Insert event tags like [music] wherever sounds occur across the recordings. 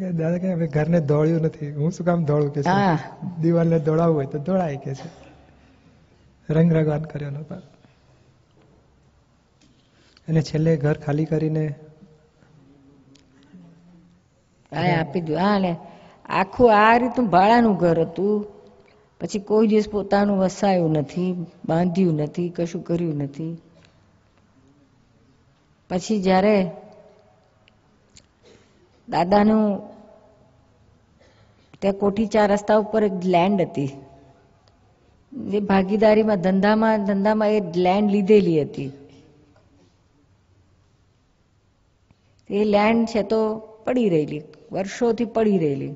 દાદા કે અમે ઘરને ધોળ્યું નથી હું શું કામ ધોળું કે દિવાલને ધોળાવું હોય તો ધોળાય કે છે રંગ રંગવાન કર્યો નતો અને છેલ્લે ઘર ખાલી કરીને આપી દઉં હા ને આખું આ રીતનું ભાડાનું ઘર હતું પછી કોઈ દિવસ પોતાનું વસાયું નથી બાંધ્યું નથી કશું કર્યું નથી પછી જ્યારે દાદાનું ત્યાં કોઠી ચાર રસ્તા ઉપર એક લેન્ડ હતી એ ભાગીદારીમાં ધંધામાં ધંધામાં એ લેન્ડ લીધેલી હતી એ લેન્ડ છે તો પડી રહેલી વર્ષોથી પડી રહેલી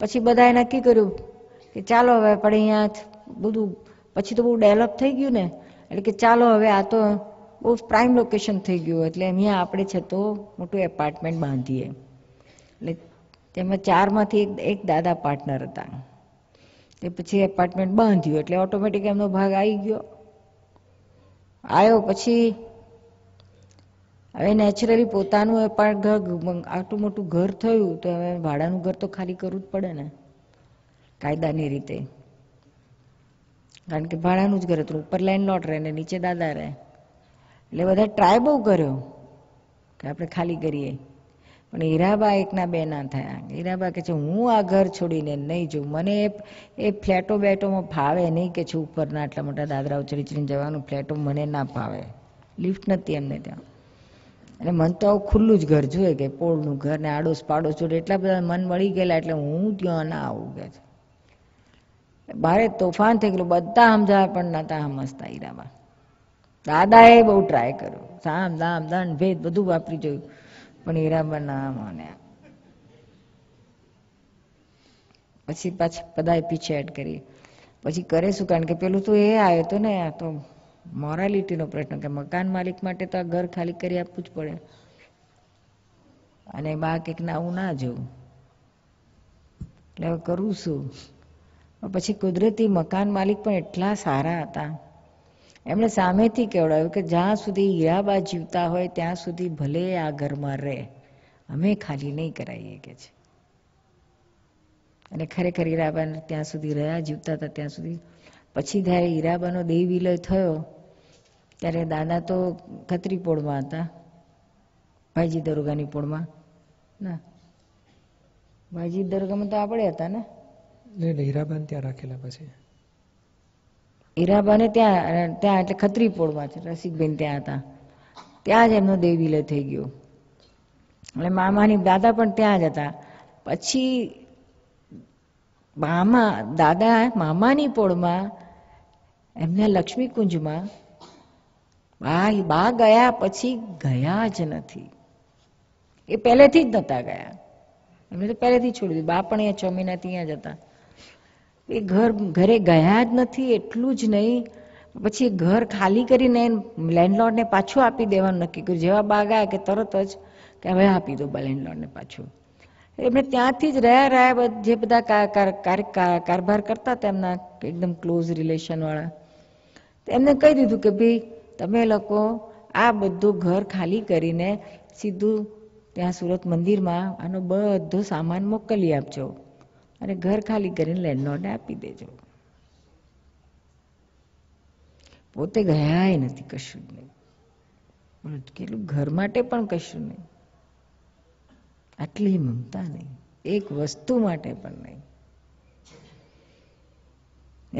પછી બધાએ નક્કી કર્યું કે ચાલો હવે પણ અહીંયા બધું પછી તો બહુ ડેવલપ થઈ ગયું ને એટલે કે ચાલો હવે આ તો બહુ પ્રાઇમ લોકેશન થઈ ગયું એટલે અહીંયા આપણે છે તો મોટું એપાર્ટમેન્ટ બાંધીએ એટલે તેમાં ચારમાંથી એક એક દાદા પાર્ટનર હતા તે પછી એપાર્ટમેન્ટ બાંધ્યું એટલે ઓટોમેટિક એમનો ભાગ આવી ગયો આવ્યો પછી હવે નેચરલી પોતાનું એપાર્ટ ઘર આટલું મોટું ઘર થયું તો હવે ભાડાનું ઘર તો ખાલી કરવું જ પડે ને કાયદાની રીતે કારણ કે ભાડાનું જ ઘર હતું ઉપર લાઈન લેન્ડલોટ રહે ને નીચે દાદા રહે એટલે બધા ટ્રાય બહુ કર્યો કે આપણે ખાલી કરીએ પણ હીરાબા એકના બે ના થયા હીરાબા કે છે હું આ ઘર છોડીને નહીં જઉં મને એ એ ફ્લેટો બેટોમાં ફાવે નહીં કે છે ઉપરના આટલા મોટા દાદરા ઉચરી ચડીને જવાનું ફ્લેટો મને ના ફાવે લિફ્ટ નથી એમને ત્યાં અને મન તો આવું ખુલ્લું જ ઘર જોઈએ કે પોળનું ઘર ને આડોશ પાડોશ જોડે એટલા બધા મન મળી ગયેલા એટલે હું ત્યાં ના આવું કે છે ભારે તોફાન થઈ ગયેલું બધા સમજાવે પણ નતા સમજતા હીરાબા દાદાએ બહુ ટ્રાય કર્યો સામ દામ દંડ ભેદ બધું વાપરી જોયું પણ હીરાબા ના માન્યા પછી પાછા પાછી પીછે એડ કરી પછી કરે શું કારણ કે પેલું તો એ આવ્યો હતો ને આ તો મોરાલિટીનો પ્રશ્ન કે મકાન માલિક માટે તો આ ઘર ખાલી કરી આપવું જ પડે અને બા કંઈક ના હું ના જોઉં એટલે હવે કરું શું પછી કુદરતી મકાન માલિક પણ એટલા સારા હતા એમણે સામેથી કહેવડાવ્યું કે જ્યાં સુધી હીરાબા જીવતા હોય ત્યાં સુધી ભલે આ ઘરમાં રહે અમે ખાલી નહીં કરાવીએ કે છે અને ખરેખર હીરાબા ત્યાં સુધી રહ્યા જીવતા હતા ત્યાં સુધી પછી જ્યારે હીરાબાનો દેહ વિલય થયો ત્યારે દાદા તો ખત્રી પોળમાં હતા ભાઈજી દરોગાની પોળમાં ના ભાઈજી દરોગામાં તો આપણે હતા ને હીરાબાન ત્યાં રાખેલા પછી હીરાબાને ત્યાં ત્યાં એટલે ખત્રીપોળમાં છે રસિકબેન ત્યાં હતા ત્યાં જ એમનો દેવીલય થઈ ગયો એટલે મામાની દાદા પણ ત્યાં જ હતા પછી મામા દાદા મામાની પોળમાં એમના લક્ષ્મીકુંજમાં બા બા ગયા પછી ગયા જ નથી એ પહેલેથી જ નહોતા ગયા એમને તો પહેલેથી છોડી દીધું બા પણ અહીંયા છ મહિના ત્યાં જ હતા એ ઘર ઘરે ગયા જ નથી એટલું જ નહીં પછી ઘર ખાલી કરીને લેન્ડલોર્ડને પાછું આપી દેવાનું નક્કી કર્યું જેવા બાગા કે તરત જ કે હવે આપી દો લેન્ડલોર્ડને પાછું એમણે ત્યાંથી જ રહ્યા રહ્યા જે બધા કારભાર કરતા એમના એકદમ ક્લોઝ રિલેશનવાળા એમને કહી દીધું કે ભાઈ તમે લોકો આ બધું ઘર ખાલી કરીને સીધું ત્યાં સુરત મંદિરમાં આનો બધો સામાન મોકલી આપજો અને ઘર ખાલી કરીને લેન્ડલોર્ડને આપી દેજો પોતે ગયા નથી કશું જ નહીં કેટલું ઘર માટે પણ કશું નહીં આટલી મમતા નહીં એક વસ્તુ માટે પણ નહીં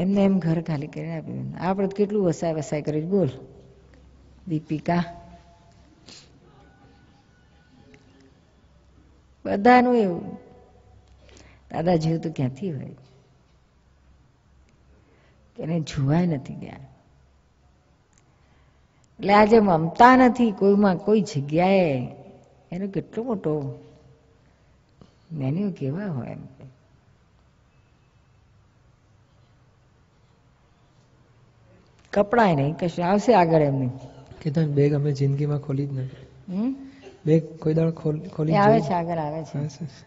એમને એમ ઘર ખાલી કરીને આપી દીધું આપણે કેટલું વસાય વસાય કરી બોલ દીપિકા બધાનું એવું દાદા જેવું તો ક્યાંથી હોય એને જોવાય નથી ગયા એટલે આજે મમતા નથી કોઈમાં કોઈ જગ્યાએ એનો કેટલો મોટો મેન્યુ કેવા હોય એમ કપડાય નહીં કશું આવશે આગળ એમની કેતન બેગ અમે જિંદગીમાં ખોલી જ નથી બેગ કોઈ દાડ ખોલી આવે છે આગળ આવે છે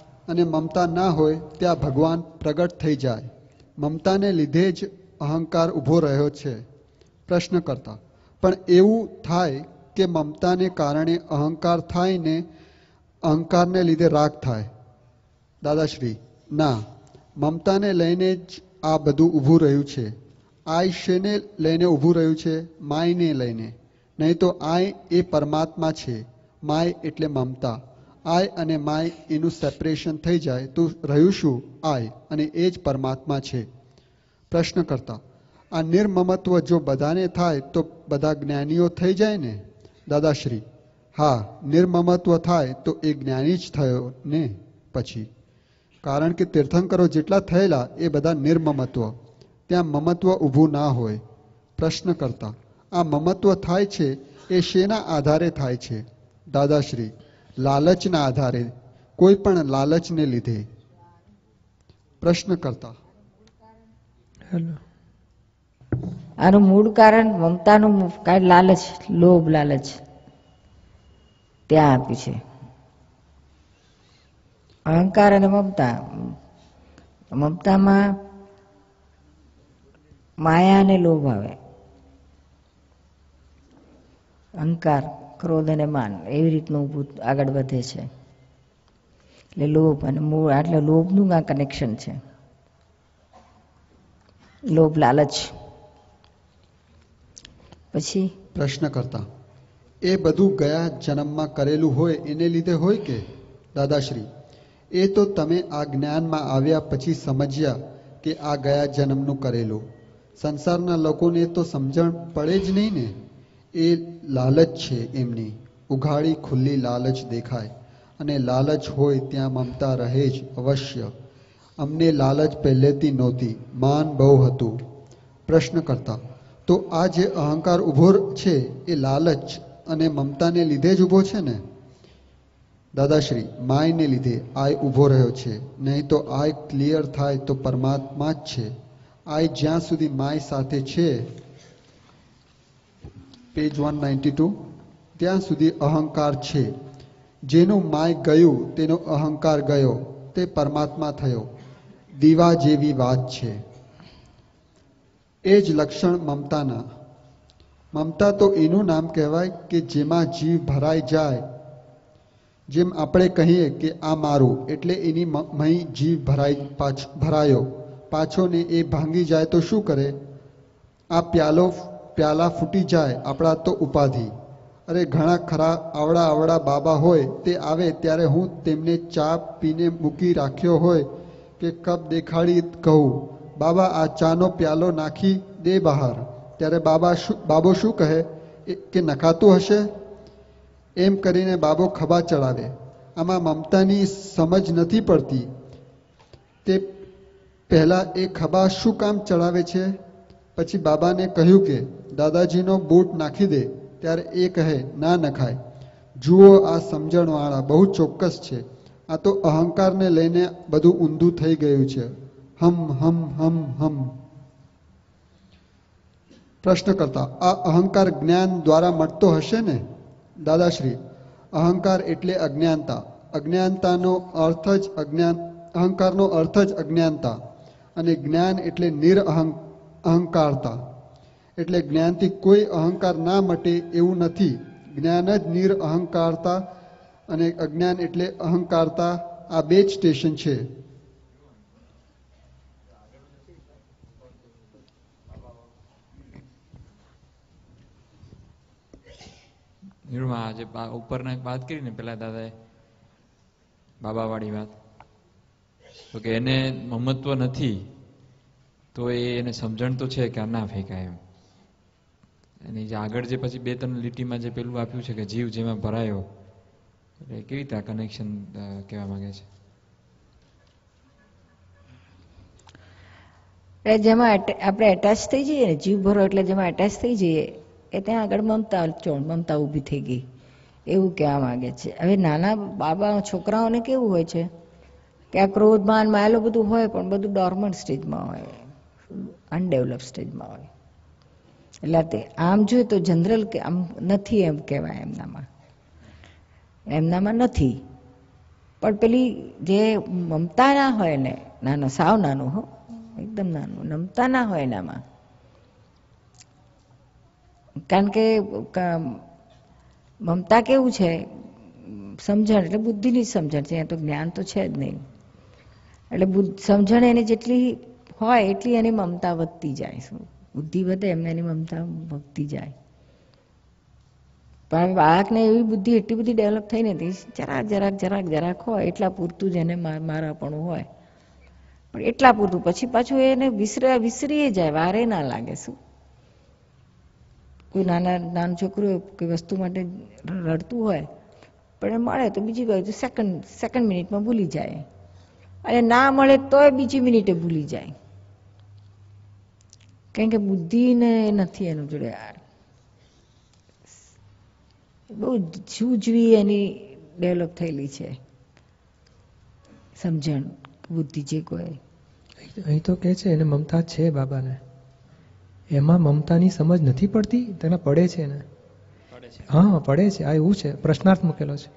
અને મમતા ના હોય ત્યાં ભગવાન પ્રગટ થઈ જાય મમતાને લીધે જ અહંકાર ઊભો રહ્યો છે પ્રશ્ન કરતા પણ એવું થાય કે મમતાને કારણે અહંકાર થાય ને અહંકારને લીધે રાગ થાય દાદાશ્રી ના મમતાને લઈને જ આ બધું ઊભું રહ્યું છે આયુષ્યને લઈને ઊભું રહ્યું છે માયને લઈને નહીં તો આય એ પરમાત્મા છે માય એટલે મમતા આય અને માય એનું સેપરેશન થઈ જાય તો રહ્યું શું આય અને એ જ પરમાત્મા છે પ્રશ્ન કરતા આ નિર્મમત્વ જો બધાને થાય તો બધા જ્ઞાનીઓ થઈ જાય ને દાદાશ્રી હા નિર્મમત્વ થાય તો એ જ્ઞાની જ થયો ને પછી કારણ કે તીર્થંકરો જેટલા થયેલા એ બધા નિર્મમત્વ ત્યાં મમત્વ ઊભું ના હોય પ્રશ્ન કરતા આ મમત્વ થાય છે એ શેના આધારે થાય છે દાદાશ્રી લાલચના આધારે કોઈ પણ લાલચને લીધે પ્રશ્ન કરતા આનું મૂળ કારણ મમતાનું કાંઈ લાલચ લોભ લાલચ ત્યાં આપ્યું છે અહંકાર અને મમતા મમતામાં માયા અને લોભ આવે અહંકાર ક્રોધ અને માન એવી રીતનું ઊભું આગળ વધે છે એટલે લોભ અને મૂળ એટલે લોભનું આ કનેક્શન છે લોભ લાલચ પછી પ્રશ્ન કરતા એ બધું ગયા જન્મમાં કરેલું હોય એને લીધે હોય કે દાદાશ્રી એ તો તમે આ જ્ઞાનમાં આવ્યા પછી સમજ્યા કે આ ગયા જન્મનું કરેલું સંસારના લોકોને તો સમજણ પડે જ નહીં ને એ લાલચ છે એમની ઉઘાડી ખુલ્લી લાલચ દેખાય અને લાલચ હોય ત્યાં મમતા રહે જ અવશ્ય અમને લાલચ પહેલેથી નહોતી માન બહુ હતું પ્રશ્ન કરતા તો આ જે અહંકાર ઊભો છે એ લાલચ અને મમતાને લીધે જ ઊભો છે ને દાદાશ્રી માયને લીધે આય ઊભો રહ્યો છે નહીં તો આય ક્લિયર થાય તો પરમાત્મા જ છે આય જ્યાં સુધી માય સાથે છે પેજ વન નાઇન્ટી ટુ ત્યાં સુધી અહંકાર છે જેનું માય ગયું તેનો અહંકાર ગયો તે પરમાત્મા થયો દીવા જેવી વાત છે એ જ લક્ષણ મમતાના મમતા તો એનું નામ કહેવાય કે જેમાં જીવ ભરાઈ જાય જેમ આપણે કહીએ કે આ મારું એટલે એની મહી જીવ ભરાઈ ભરાયો પાછો ને એ ભાંગી જાય તો શું કરે આ પ્યાલો પ્યાલા ફૂટી જાય આપણા તો ઉપાધિ અરે ઘણા ખરા આવડા આવડા બાબા હોય તે આવે ત્યારે હું તેમને ચા પીને મૂકી રાખ્યો હોય કે કપ દેખાડી કહું બાબા આ ચાનો પ્યાલો નાખી દે બહાર ત્યારે બાબા શું બાબો શું કહે કે નખાતું હશે એમ કરીને બાબો ખભા ચડાવે આમાં મમતાની સમજ નથી પડતી તે પહેલાં એ ખભા શું કામ ચડાવે છે પછી બાબાને કહ્યું કે દાદાજીનો બૂટ નાખી દે ત્યારે એ કહે ના નખાય જુઓ આ સમજણવાળા બહુ ચોક્કસ છે આ તો અહંકારને લઈને બધું ઊંધું થઈ ગયું છે હમ હમ હમ હમ પ્રશ્ન કરતા આ અહંકાર જ્ઞાન દ્વારા મળતો હશે ને દાદાશ્રી અહંકાર એટલે અજ્ઞાનતા અજ્ઞાનતાનો અર્થ જ અજ્ઞાન અહંકારનો અર્થ જ અજ્ઞાનતા અને જ્ઞાન એટલે નિરઅહંકાર અહંકારતા એટલે જ્ઞાનથી કોઈ અહંકાર ના મટે એવું નથી જ્ઞાન જ નિર અહંકારતા અને અજ્ઞાન એટલે અહંકારતા આ બે જ સ્ટેશન છે નિર્મા આજે ઉપરના વાત કરી ને પેલા દાદા બાબા વાળી વાત તો કે એને મમત્વ નથી તો એ એને સમજણ તો છે કે આ ના ફેંકાય એમ અને જે આગળ જે પછી બે ત્રણ લીટીમાં જે પેલું આપ્યું છે કે જીવ જેમાં ભરાયો એટલે કેવી રીતે કનેક્શન કહેવા માંગે છે એટલે જેમાં આપણે એટેચ થઈ જઈએ ને જીવ ભરો એટલે જેમાં એટેચ થઈ જઈએ એ ત્યાં આગળ મમતા ચોણ મમતા ઊભી થઈ ગઈ એવું કહેવા માંગે છે હવે નાના બાબા છોકરાઓને કેવું હોય છે કે આ ક્રોધ માન માયેલું બધું હોય પણ બધું ડોર્મન સ્ટેજમાં હોય અનડેવલપ સ્ટેજમાં હોય એટલે તે આમ જોઈએ તો જનરલ કે આમ નથી એમ કહેવાય એમનામાં એમનામાં નથી પણ પેલી જે મમતા ના હોય ને નાનો સાવ નાનો હો એકદમ નાનું નમતા ના હોય એનામાં કારણ કે મમતા કેવું છે સમજણ એટલે બુદ્ધિની જ સમજણ છે તો જ્ઞાન તો છે જ નહીં એટલે સમજણ એને જેટલી હોય એટલી એની મમતા વધતી જાય શું બુદ્ધિ વધે એમને એની મમતા વધતી જાય પણ બાળકને એવી બુદ્ધિ એટલી બધી ડેવલપ થઈ નથી જરાક જરાક જરાક જરાક હોય એટલા પૂરતું જ એને મારા પણ હોય પણ એટલા પૂરતું પછી પાછું એને વિસરે વિસરીએ જાય વારે ના લાગે શું કોઈ નાના નાનું છોકરું કોઈ વસ્તુ માટે રડતું હોય પણ એ મળે તો બીજી બાજુ સેકન્ડ સેકન્ડ મિનિટમાં ભૂલી જાય અને ના મળે તોય બીજી મિનિટે ભૂલી જાય કારણ કે બુદ્ધિને નથી એનું જોડે યાર બહુ જૂજવી એની ડેવલપ થયેલી છે સમજણ બુદ્ધિ જે કોઈ અહીં તો કે છે એને મમતા છે બાબાને એમાં મમતાની સમજ નથી પડતી તેને પડે છે એને હા પડે છે આ એવું છે પ્રશ્નાર્થ મૂકેલો છે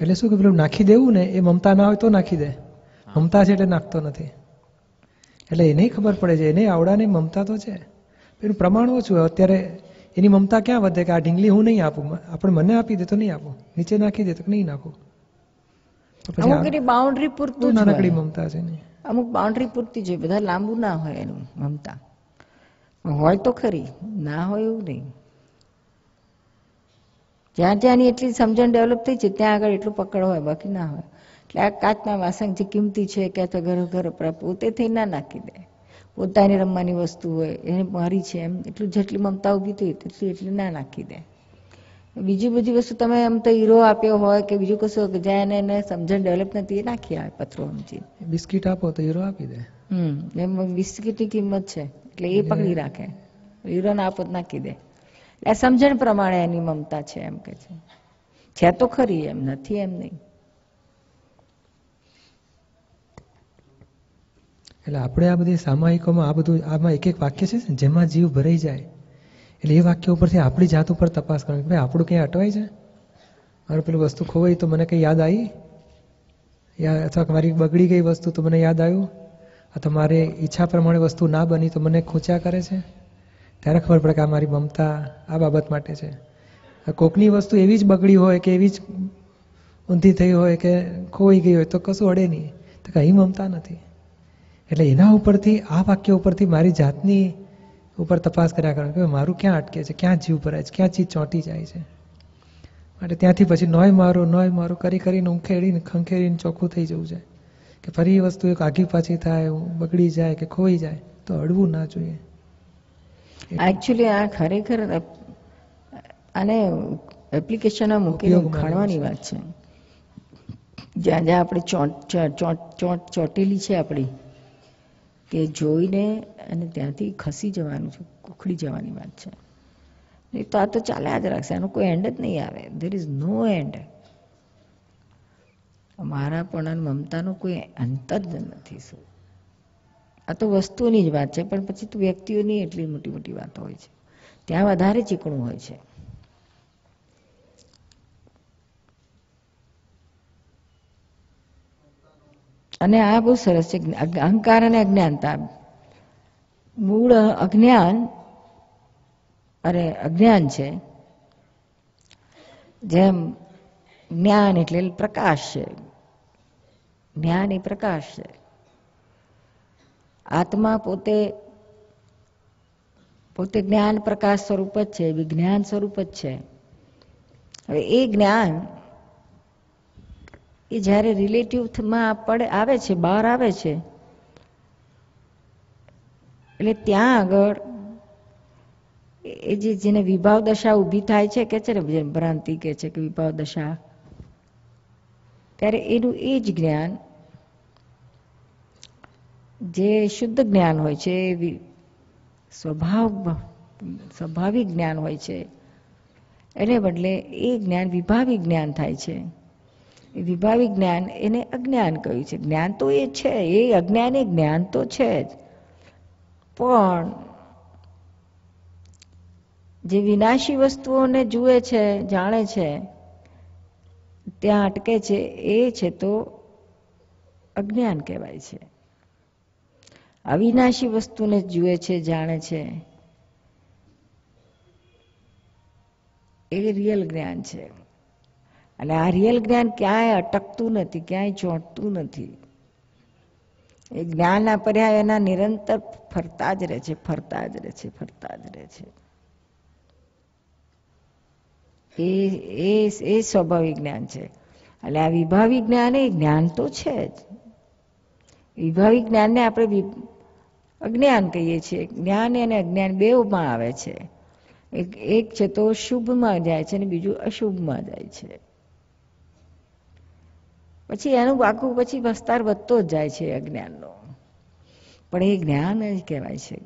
એટલે શું કે પેલું નાખી દેવું ને એ મમતા ના હોય તો નાખી દે મમતા છે એટલે નાખતો નથી એટલે એને ખબર પડે છે એને આવડાને મમતા તો છે એનું પ્રમાણ ઓછું હોય અત્યારે એની મમતા ક્યાં વધે કે આ ઢીંગલી હું નહીં આપું આપણે મને આપી દે તો નહીં આપું નીચે નાખી દે તો નહીં નાખું અમુક એની બાઉન્ડ્રી પૂરતું નાનકડી મમતા છે અમુક બાઉન્ડ્રી પૂરતી છે બધા લાંબુ ના હોય એનું મમતા હોય તો ખરી ના હોય એવું નહીં જ્યાં જ્યાંની એટલી સમજણ ડેવલપ થઈ છે ત્યાં આગળ એટલું પકડ હોય બાકી ના હોય એટલે આ કાચના વાસણ જે કિંમતી છે કે તો ઘરો ઘર પોતે થઈ ના નાખી દે પોતાની રમવાની વસ્તુ હોય એને મારી છે એમ એટલું જેટલી મમતા ઊભી થઈ તેટલી એટલી ના નાખી દે બીજી બધી વસ્તુ તમે એમ તો હીરો આપ્યો હોય કે બીજું કશું જ્યાં એને એને સમજણ ડેવલપ નથી એ નાખી આવે પથરો સમજી બિસ્કિટ આપો તો હીરો આપી દે હમ એમ બિસ્કિટની કિંમત છે એટલે એ પકડી રાખે હીરો ના આપો નાખી દે એટલે સમજણ પ્રમાણે એની મમતા છે એમ કે છે છે તો ખરી એમ નથી એમ નહીં એટલે આપણે આ બધી સામાયિકોમાં આ બધું આમાં એક એક વાક્ય છે જેમાં જીવ ભરાઈ જાય એટલે એ વાક્ય ઉપરથી આપણી જાત ઉપર તપાસ કરવાની ભાઈ આપણું ક્યાંય અટવાય છે અને પેલું વસ્તુ ખોવાઈ તો મને કંઈ યાદ આવી યા અથવા મારી બગડી ગઈ વસ્તુ તો મને યાદ આવ્યું અથવા મારે ઈચ્છા પ્રમાણે વસ્તુ ના બની તો મને ખૂંચ્યા કરે છે ત્યારે ખબર પડે કે આ મારી મમતા આ બાબત માટે છે કોકની વસ્તુ એવી જ બગડી હોય કે એવી જ ઊંધી થઈ હોય કે ખોવાઈ ગઈ હોય તો કશું અડે નહીં તો કંઈ મમતા નથી એટલે એના ઉપરથી આ વાક્ય ઉપરથી મારી જાતની ઉપર તપાસ કર્યા કરવાનું કે મારું ક્યાં અટકે છે ક્યાં જીવ ભરાય છે ક્યાં ચીજ ચોંટી જાય છે માટે ત્યાંથી પછી નોય મારો નોય મારો કરી કરીને ઉંખેડીને ખંખેડીને ચોખ્ખું થઈ જવું છે કે ફરી એ વસ્તુ એક આઘી પાછી થાય બગડી જાય કે ખોઈ જાય તો અડવું ના જોઈએ એકચ્યુઅલી આ ખરેખર આને એપ્લિકેશનમાં મૂકીને ખાણવાની વાત છે જ્યાં જ્યાં આપણે ચોંટ ચોંટ ચોંટેલી છે આપણી કે જોઈને અને ત્યાંથી ખસી જવાનું છે ઉખડી જવાની વાત છે નહીં તો આ તો ચાલ્યા જ રાખશે આનો કોઈ એન્ડ જ નહીં આવે દેર ઇઝ નો એન્ડ મારાપણ અને મમતાનો કોઈ અંત જ નથી શું આ તો વસ્તુની જ વાત છે પણ પછી તો વ્યક્તિઓની એટલી મોટી મોટી વાત હોય છે ત્યાં વધારે ચીકણું હોય છે અને આ બહુ સરસ છે અહંકાર અને અજ્ઞાનતા મૂળ અજ્ઞાન અરે અજ્ઞાન છે જેમ જ્ઞાન એટલે પ્રકાશ છે જ્ઞાન એ પ્રકાશ છે આત્મા પોતે પોતે જ્ઞાન પ્રકાશ સ્વરૂપ જ છે વિજ્ઞાન સ્વરૂપ જ છે હવે એ જ્ઞાન એ જ્યારે રિલેટિવમાં પડે આવે છે બહાર આવે છે એટલે ત્યાં આગળ એ જે જેને વિભાવ દશા ઊભી થાય છે કે છે ને ભ્રાંતિ કે છે કે વિભાવ દશા ત્યારે એનું એ જ જ્ઞાન જે શુદ્ધ જ્ઞાન હોય છે સ્વભાવ સ્વાભાવિક જ્ઞાન હોય છે એને બદલે એ જ્ઞાન વિભાવિક જ્ઞાન થાય છે વિભાવી જ્ઞાન એને અજ્ઞાન કહ્યું છે જ્ઞાન તો એ છે એ અજ્ઞાન એ જ્ઞાન તો છે જ પણ જે વિનાશી વસ્તુઓને જુએ છે જાણે છે ત્યાં અટકે છે એ છે તો અજ્ઞાન કહેવાય છે અવિનાશી વસ્તુને જુએ છે જાણે છે એ રિયલ જ્ઞાન છે અને આ રિયલ જ્ઞાન ક્યાંય અટકતું નથી ક્યાંય ચોંટતું નથી એ જ્ઞાન અપર્યા એના નિરંતર ફરતા જ રહે છે ફરતા જ રહે છે ફરતા જ રહે છે એ એ એ સ્વાભાવિક જ્ઞાન છે એટલે આ વિભાવી જ્ઞાન એ જ્ઞાન તો છે જ વિભાવી જ્ઞાનને આપણે અજ્ઞાન કહીએ છીએ જ્ઞાન અને અજ્ઞાન બેવમાં આવે છે એક એક છે તો શુભમાં જાય છે અને બીજું અશુભમાં જાય છે પછી એનું બાકુ પછી વસ્તાર વધતો જ જાય છે અજ્ઞાનનો પણ એ જ્ઞાન જ કહેવાય છે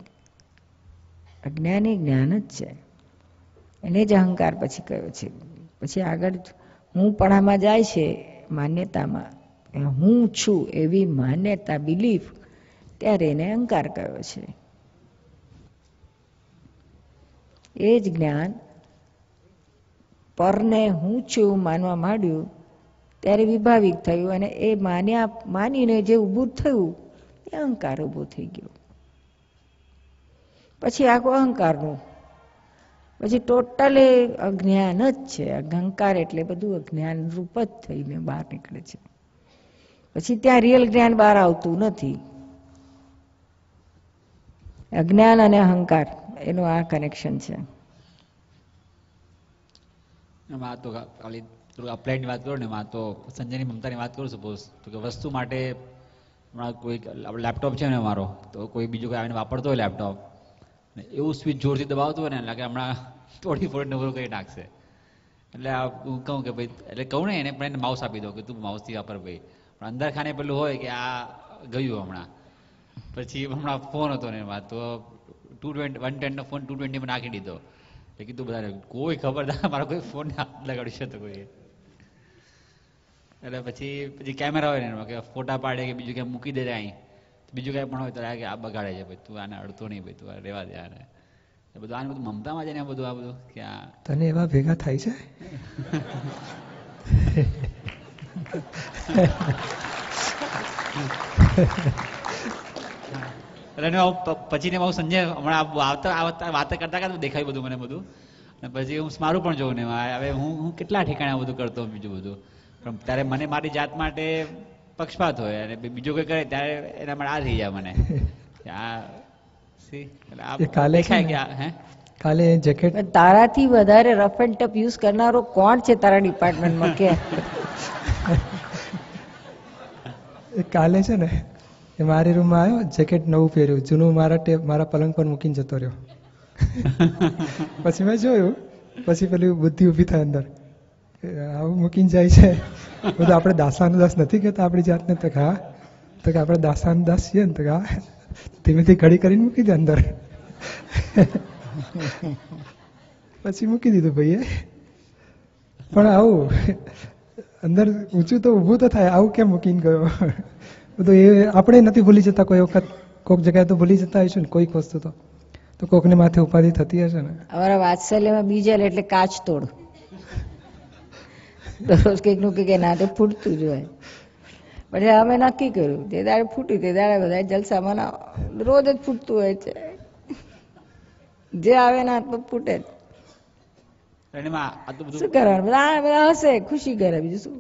અજ્ઞાન એ જ્ઞાન જ છે એને જ અહંકાર પછી કયો છે પછી આગળ હું પણામાં જાય છે માન્યતામાં હું છું એવી માન્યતા બિલીફ ત્યારે એને અહંકાર કયો છે એ જ જ્ઞાન પરને હું છું માનવા માંડ્યું ત્યારે વિભાવિક થયું અને એ માન્યા માનીને જે ઊભું થયું એ અહંકાર ઊભો થઈ ગયો પછી આખું અહંકારનું પછી ટોટલ અજ્ઞાન જ છે અહંકાર એટલે બધું અજ્ઞાન રૂપ જ થઈને બહાર નીકળે છે પછી ત્યાં રિયલ જ્ઞાન બહાર આવતું નથી અજ્ઞાન અને અહંકાર એનું આ કનેક્શન છે આ તો ખાલી થોડું વાત કરો ને એમાં તો સંજયની મમતાની વાત કરું સપોઝ તો કે વસ્તુ માટે હમણાં કોઈ લેપટોપ છે ને મારો તો કોઈ બીજું કોઈ આવીને વાપરતો હોય લેપટોપ ને એવું સ્વિચ જોરથી દબાવતો હોય ને લાગે હમણાં તોડી ફોડી નવરો કરી નાખશે એટલે હું કહું કે ભાઈ એટલે કહું ને એને પણ એને માઉસ આપી દો કે તું માઉસથી વાપર ભાઈ પણ અંદર ખાને પેલું હોય કે આ ગયું હમણાં પછી હમણાં ફોન હતો ને એમાં તો ટુ ટ્વેન્ટી વન ટેનનો ફોન ટુ ટ્વેન્ટીમાં નાખી દીધો એટલે કીધું બધાને કોઈ ખબર ના મારો કોઈ ફોન લગાડી શકતો કોઈ એટલે પછી પછી કેમેરા હોય ને એમાં કે ફોટા પાડે કે બીજું કઈ મૂકી દે અહીં બીજું કઈ પણ હોય તો કે આ બગાડે છે ભાઈ તું આને અડતો નહીં ભાઈ તું આ રહેવા દે આને એ બધું આને બધું મમતામાં છે ને બધું આ બધું કે આ તને એવા ભેગા થાય છે અને પછી ને બહુ સંજય હમણાં આવતા વાત કરતા કરતા દેખાય બધું મને બધું અને પછી હું મારું પણ જોઉં ને હવે હું હું કેટલા ઠેકાણે આ બધું કરતો બીજું બધું ત્યારે મને મારી જાત માટે પક્ષપાત હોય અને બીજું કોઈ કરે ત્યારે એના માટે આ થઈ જાય મને આ કાલે હે કાલે જેકેટ તારાથી વધારે રફ એન્ડ ટફ યુઝ કરનારો કોણ છે તારા ડિપાર્ટમેન્ટમાં કે કાલે છે ને એ મારી રૂમમાં આવ્યો જેકેટ નવું પહેર્યું જૂનું મારા ટેપ મારા પલંગ પર મૂકીને જતો રહ્યો [laughs] પછી મેં જોયું પછી પેલી બુદ્ધિ ઊભી થાય અંદર આવું મૂકીને જાય છે બધું આપણે દાસાનો નથી કહેતા આપણી જાતને તક હા તો કે આપણે દાસાનો છીએ ને તો હા ધીમેથી ઘડી કરીને મૂકી દે અંદર પછી મૂકી દીધું ભાઈએ પણ આવું અંદર ઊંચું તો ઊભું તો થાય આવું કેમ મૂકીને ગયો બધું એ આપણે નથી ભૂલી જતા કોઈ વખત કોઈક જગ્યાએ તો ભૂલી જતા હોય છે ને કોઈક વસ્તુ તો તો કોકને માથે ઉપાધિ થતી હશે ને અમારા વાત્સલ્યમાં બીજલ એટલે કાચ તોડ દરરોજ કંઈકનું કંઈક એના હાથે ફૂટતું જ હોય પછી અમે નક્કી કર્યું તે દાડે ફૂટ્યું તે દાડે બધા જલસા મનાવો રોજ જ ફૂટતું હોય છે જે આવે ને હાથમાં ફૂટે જ શું કરવાનું બધા બધા હશે ખુશી કરે બીજું શું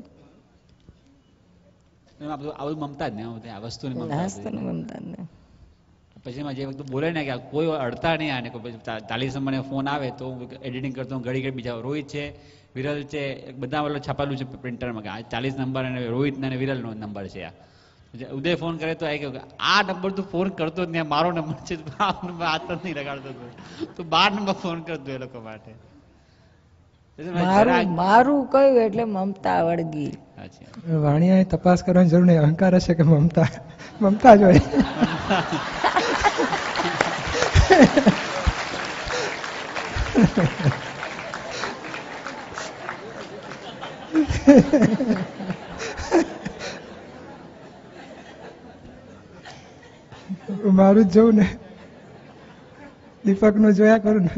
મમતા જ ને પછી એમાં જે વખતે ને કે કોઈ અડતા નહીં આને કોઈ ચાલીસ મને ફોન આવે તો એડિટિંગ કરતો ઘડી ઘડી બીજા રોહિત છે વિરલ છે બધા વાળો છાપાલું છે પ્રિન્ટરમાં કે આ ચાલીસ નંબર અને રોહિતના અને વિરલનો નંબર છે આ ઉદય ફોન કરે તો આ કે આ નંબર તું ફોન કરતો જ નહીં મારો નંબર છે આ નંબર હાથ જ નહીં રગાડતો તું બાર નંબર ફોન કરતો એ લોકો માટે મારું કયું એટલે મમતા વળગી વાણિયાએ તપાસ કરવાની જરૂર નહીં અહંકાર હશે કે મમતા મમતા જ હોય Ha [laughs] મારું જ જવું ને દીપકનું જોયા કરું ને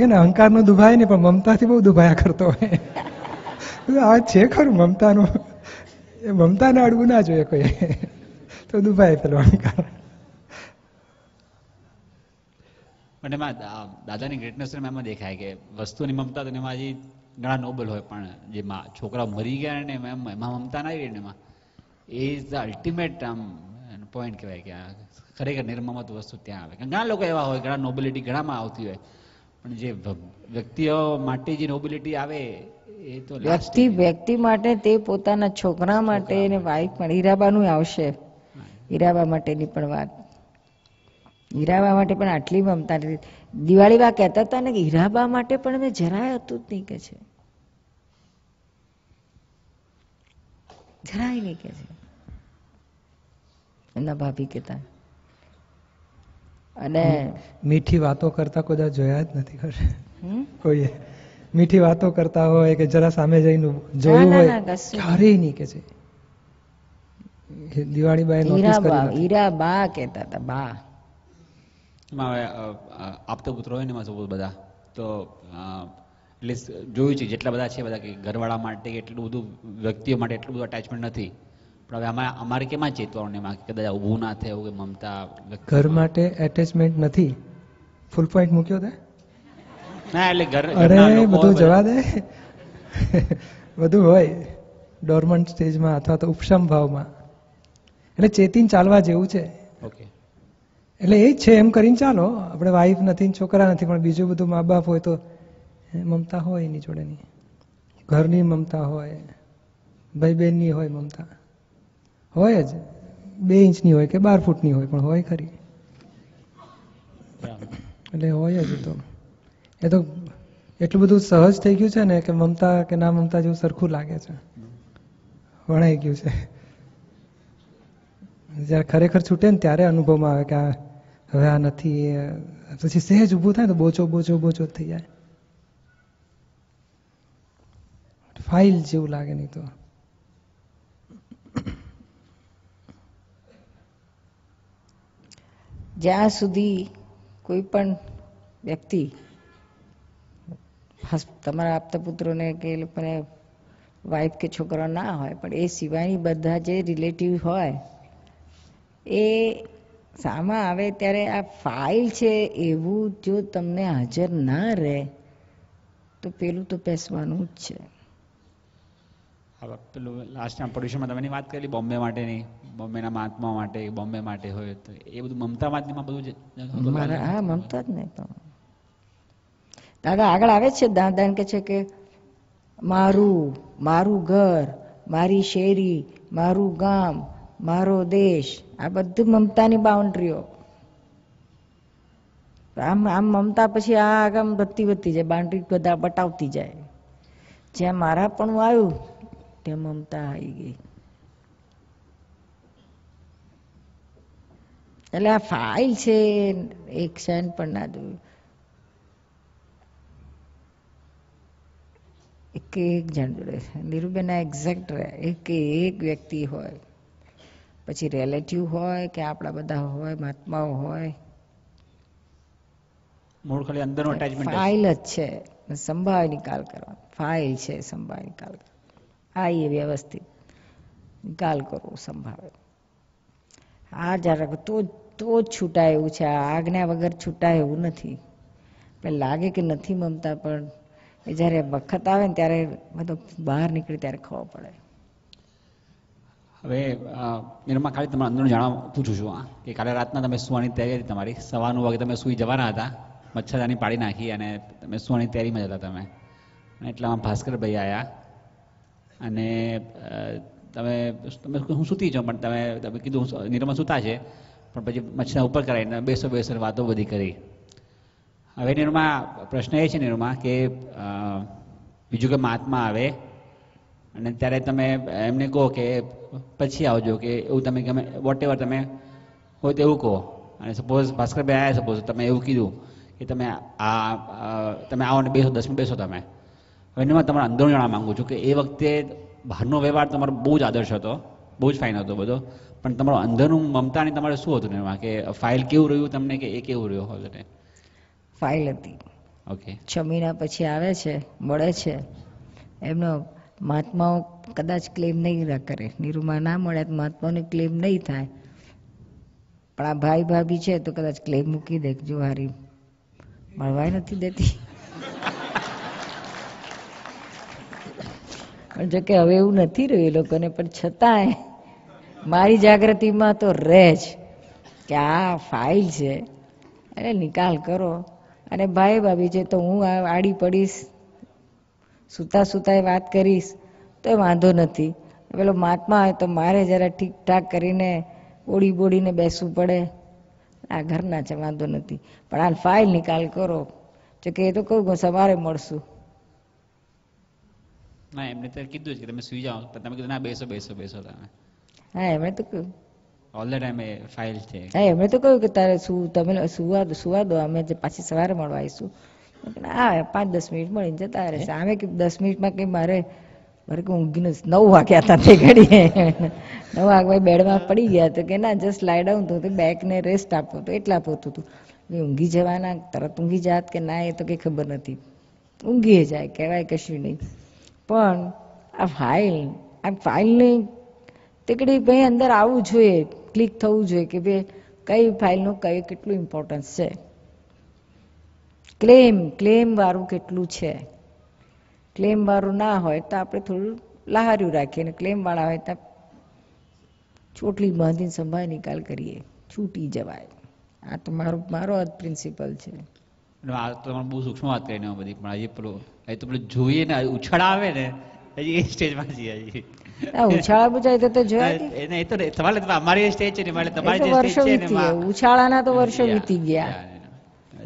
કે ને અહંકારનું દુભાય નહીં પણ મમતાથી બહુ દુભાયા કરતો હોય આ છે ખરું મમતાનું એ મમતાને અડવું ના જોઈએ કોઈ તો દુભાય પેલો અહંકાર પણ એમાં દાદાની ગ્રેટનેસ એમાં દેખાય કે વસ્તુની મમતા તો એમાં ઘણા નોબલ હોય પણ જેમાં છોકરા મરી ગયા ને એમાં એમાં મમતા ના આવી ને એમાં એ ઇઝ ધ અલ્ટિમેટ આમ પોઈન્ટ કહેવાય કે આ ખરેખર નિર્મમત વસ્તુ ત્યાં આવે ઘણા લોકો એવા હોય ઘણા નોબિલિટી ઘણામાં આવતી હોય પણ જે વ્યક્તિઓ માટે જે નોબિલિટી આવે એ તો વ્યક્તિ વ્યક્તિ માટે તે પોતાના છોકરા માટે અને વાઈફ પણ હીરાબાનું આવશે હીરાબા માટેની પણ વાત હીરાબા માટે પણ આટલી મમતા નથી દિવાળી દિવાળીબા કહેતા હતા ને કે હીરાબા માટે પણ મેં જરાય હતું જ નહીં કે છે જરાય નહીં કે છે એના ભાભી કહેતા અને મીઠી વાતો કરતા કોઈ જોયા જ નથી કરે કોઈએ મીઠી વાતો કરતા હોય કે જરા સામે જઈને જોયું હોય ક્યારેય નહીં કે છે દિવાળીબાઈ હીરાબા હીરાબા કહેતા હતા બા માં આપતો પુત્ર હોય ને એમાં સપોઝ બધા તો એટલે જોયું છે જેટલા બધા છે બધા કે ઘરવાળા માટે એટલું બધું વ્યક્તિઓ માટે એટલું બધું અટેચમેન્ટ નથી પણ હવે આમાં અમારે કેમાં ચેતવાનું એમાં કદાચ ઊભું ના થાય કે મમતા ઘર માટે એટેચમેન્ટ નથી ફૂલ પોઈન્ટ મૂક્યો તે ના એટલે ઘર અરે બધું જવા દે [laughs] બધું હોય ડોર્મન્ટ સ્ટેજમાં અથવા તો ઉપશમ ભાવમાં એટલે ચેતીન ચાલવા જેવું છે ઓકે એટલે એ જ છે એમ કરીને ચાલો આપણે વાઈફ નથી છોકરા નથી પણ બીજું બધું મા બાપ હોય તો મમતા હોય એની જોડેની ઘરની મમતા હોય ભાઈ બહેનની હોય મમતા હોય જ બે ઇંચની હોય કે બાર ફૂટની હોય પણ હોય ખરી એટલે હોય જ તો એ તો એટલું બધું સહજ થઈ ગયું છે ને કે મમતા કે ના મમતા જેવું સરખું લાગે છે વણાઈ ગયું છે જ્યારે ખરેખર છૂટે ને ત્યારે અનુભવમાં આવે કે આ હવે આ નથી પછી સહેજ ઊભું થાય ને બોચો બોચો બોચો થઈ જાય ફાઇલ જેવું લાગે નહીં તો જ્યાં સુધી કોઈ પણ વ્યક્તિ તમારા આપતા પુત્રોને કે એ લોકોને વાઇફ કે છોકરા ના હોય પણ એ સિવાયની બધા જે રિલેટિવ હોય એ સામા આવે ત્યારે આ ફાઇલ છે એવું જો તમને હાજર ના રહે તો પેલું તો પેસવાનું જ છે પેલું લાસ્ટ ટાઈમ તમે વાત કરેલી બોમ્બે માટેની બોમ્બેના મહાત્મા માટે બોમ્બે માટે હોય તો એ બધું મમતા વાતમાં બધું મારા હા મમતા જ નહીં તો દાદા આગળ આવે છે દાદા કે છે કે મારું મારું ઘર મારી શેરી મારું ગામ મારો દેશ આ બધું મમતાની બાઉન્ડ્રીઓ આમ આમ મમતા પછી આ આગામ વધતી વધતી જાય બાઉન્ડ્રી બધા બટાવતી જાય જ્યાં મારા પણ આવ્યું ત્યાં મમતા આવી ગઈ એટલે આ ફાઇલ છે એક સેન પણ ના જોયું એક એક જણ જોડે નીરુબેન એક્ઝેક્ટ એક એક વ્યક્તિ હોય પછી રિલેટિવ હોય કે આપણા બધા હોય મહાત્માઓ હોય મૂળ ખાલી અંદરનો અટેચમેન્ટ ફાઇલ જ છે સંભાળ નિકાલ કરવા ફાઇલ છે સંભાળ નિકાલ આ એ વ્યવસ્થિત નિકાલ કરવો સંભાવે આ જરાક તો તો જ છૂટાય એવું છે આ આજ્ઞા વગર છૂટાય એવું નથી લાગે કે નથી મમતા પણ એ જ્યારે વખત આવે ને ત્યારે બધો બહાર નીકળે ત્યારે ખબર પડે હવે નિર્મા ખાલી તમારા અંદરનું જાણવા પૂછું છું આ કે કાલે રાતના તમે સુવાની તૈયારી તમારી સવારનું વાગે તમે સૂઈ જવાના હતા મચ્છરદાની પાડી નાખી અને તમે સુવાની તૈયારીમાં જતા તમે અને એટલામાં ભાસ્કરભાઈ આવ્યા અને તમે તમે હું સૂતી જાઉં પણ તમે તમે કીધું નિર્મા સૂતા છે પણ પછી મચ્છરના ઉપર કરાવીને બેસો બેસો વાતો બધી કરી હવે નિર્મા પ્રશ્ન એ છે નિર્મા કે બીજું કે મહાત્મા આવે અને ત્યારે તમે એમને કહો કે પછી આવજો કે એવું તમે ગમે વોટ એવર તમે હોય તેવું કહો અને સપોઝ ભાસ્કરભાઈ આવ્યા સપોઝ તમે એવું કીધું કે તમે આ તમે આવો ને બેસો દસમી બેસો તમે હવે એનામાં તમારા અંદર જાણવા માંગુ છું કે એ વખતે બહારનો વ્યવહાર તમારો બહુ જ આદર્શ હતો બહુ જ ફાઇન હતો બધો પણ તમારો અંદરનું મમતાની તમારે શું હતું એમાં કે ફાઇલ કેવું રહ્યું તમને કે એ કેવું રહ્યું હોલ ફાઇલ હતી ઓકે છ મહિના પછી આવે છે મળે છે એમનો મહાત્માઓ કદાચ ક્લેમ નહીં કરે નિરૂમા ના મળે તો મહાત્માઓને ક્લેમ નહીં થાય પણ આ ભાઈ ભાભી છે તો કદાચ ક્લેમ મૂકી દે જો હારી મળવાય નથી દેતી પણ જો કે હવે એવું નથી રહ્યું એ લોકોને પણ છતાંય મારી જાગૃતિમાં તો રહે જ કે આ ફાઇલ છે એને નિકાલ કરો અને ભાઈ ભાભી છે તો હું આડી પડીશ સૂતા સૂતા એ વાત કરીશ તો વાંધો નથી પેલો માતમાં હોય તો મારે જરા ઠીકઠાક કરીને બોડી બોડીને બેસવું પડે આ ઘરના છે વાંધો નથી પણ આ ફાઇલ નિકાલ કરો જો કે એ તો કહું સવારે મળશું ના એમને તો કીધું જ કે તમે સુઈ જાઓ પણ તમે કીધું ના બેસો બેસો બેસો તમે હા એમણે તો કહ્યું ઓલ ધ ટાઈમ એ ફાઇલ છે હા એમણે તો કહ્યું કે તારે સુ તમે સુવા સુવા દો અમે પાછી સવારે મળવા આવીશું હા પાંચ દસ મિનિટ મળીને જતા રહેશે અમે દસ મિનિટમાં કંઈ મારે મારે કે ઊંઘીને નવ વાગ્યા હતા તે ઘડીએ નવ વાગે બેડમાં પડી ગયા તો કે ના જસ્ટ લાઈ ડાઉન તો બેકને રેસ્ટ આપો તો એટલા પોતું હતું ઊંઘી જવાના તરત ઊંઘી જાત કે ના એ તો કંઈ ખબર નથી ઊંઘી જાય કહેવાય કશું નહીં પણ આ ફાઇલ આ ફાઇલને તેકડી ભાઈ અંદર આવવું જોઈએ ક્લિક થવું જોઈએ કે ભાઈ કઈ ફાઇલનું કયું કેટલું ઇમ્પોર્ટન્સ છે ક્લેમ ક્લેમવાળું કેટલું છે ક્લેમવાળું ના હોય તો આપણે થોડું લહાર્યું રાખીએ અને ક્લેમવાળા હોય તો ચોટલી બાંધીને સંભાળ નિકાલ કરીએ છૂટી જવાય આ તો મારો મારો જ પ્રિન્સિપલ છે આ તો બહુ સૂક્ષ્મ વાત કરીને બધી પણ આજે પેલું એ તો પેલું જોઈએ ને ઉછાળા આવે ને હજી એ સ્ટેજમાં છીએ હજી ઉછાળા બુજાય તો [laughs] જોયા એને એ તો તમારે અમારી સ્ટેજ છે ને તમારી સ્ટેજ ઉછાળાના તો વર્ષો વીતી ગયા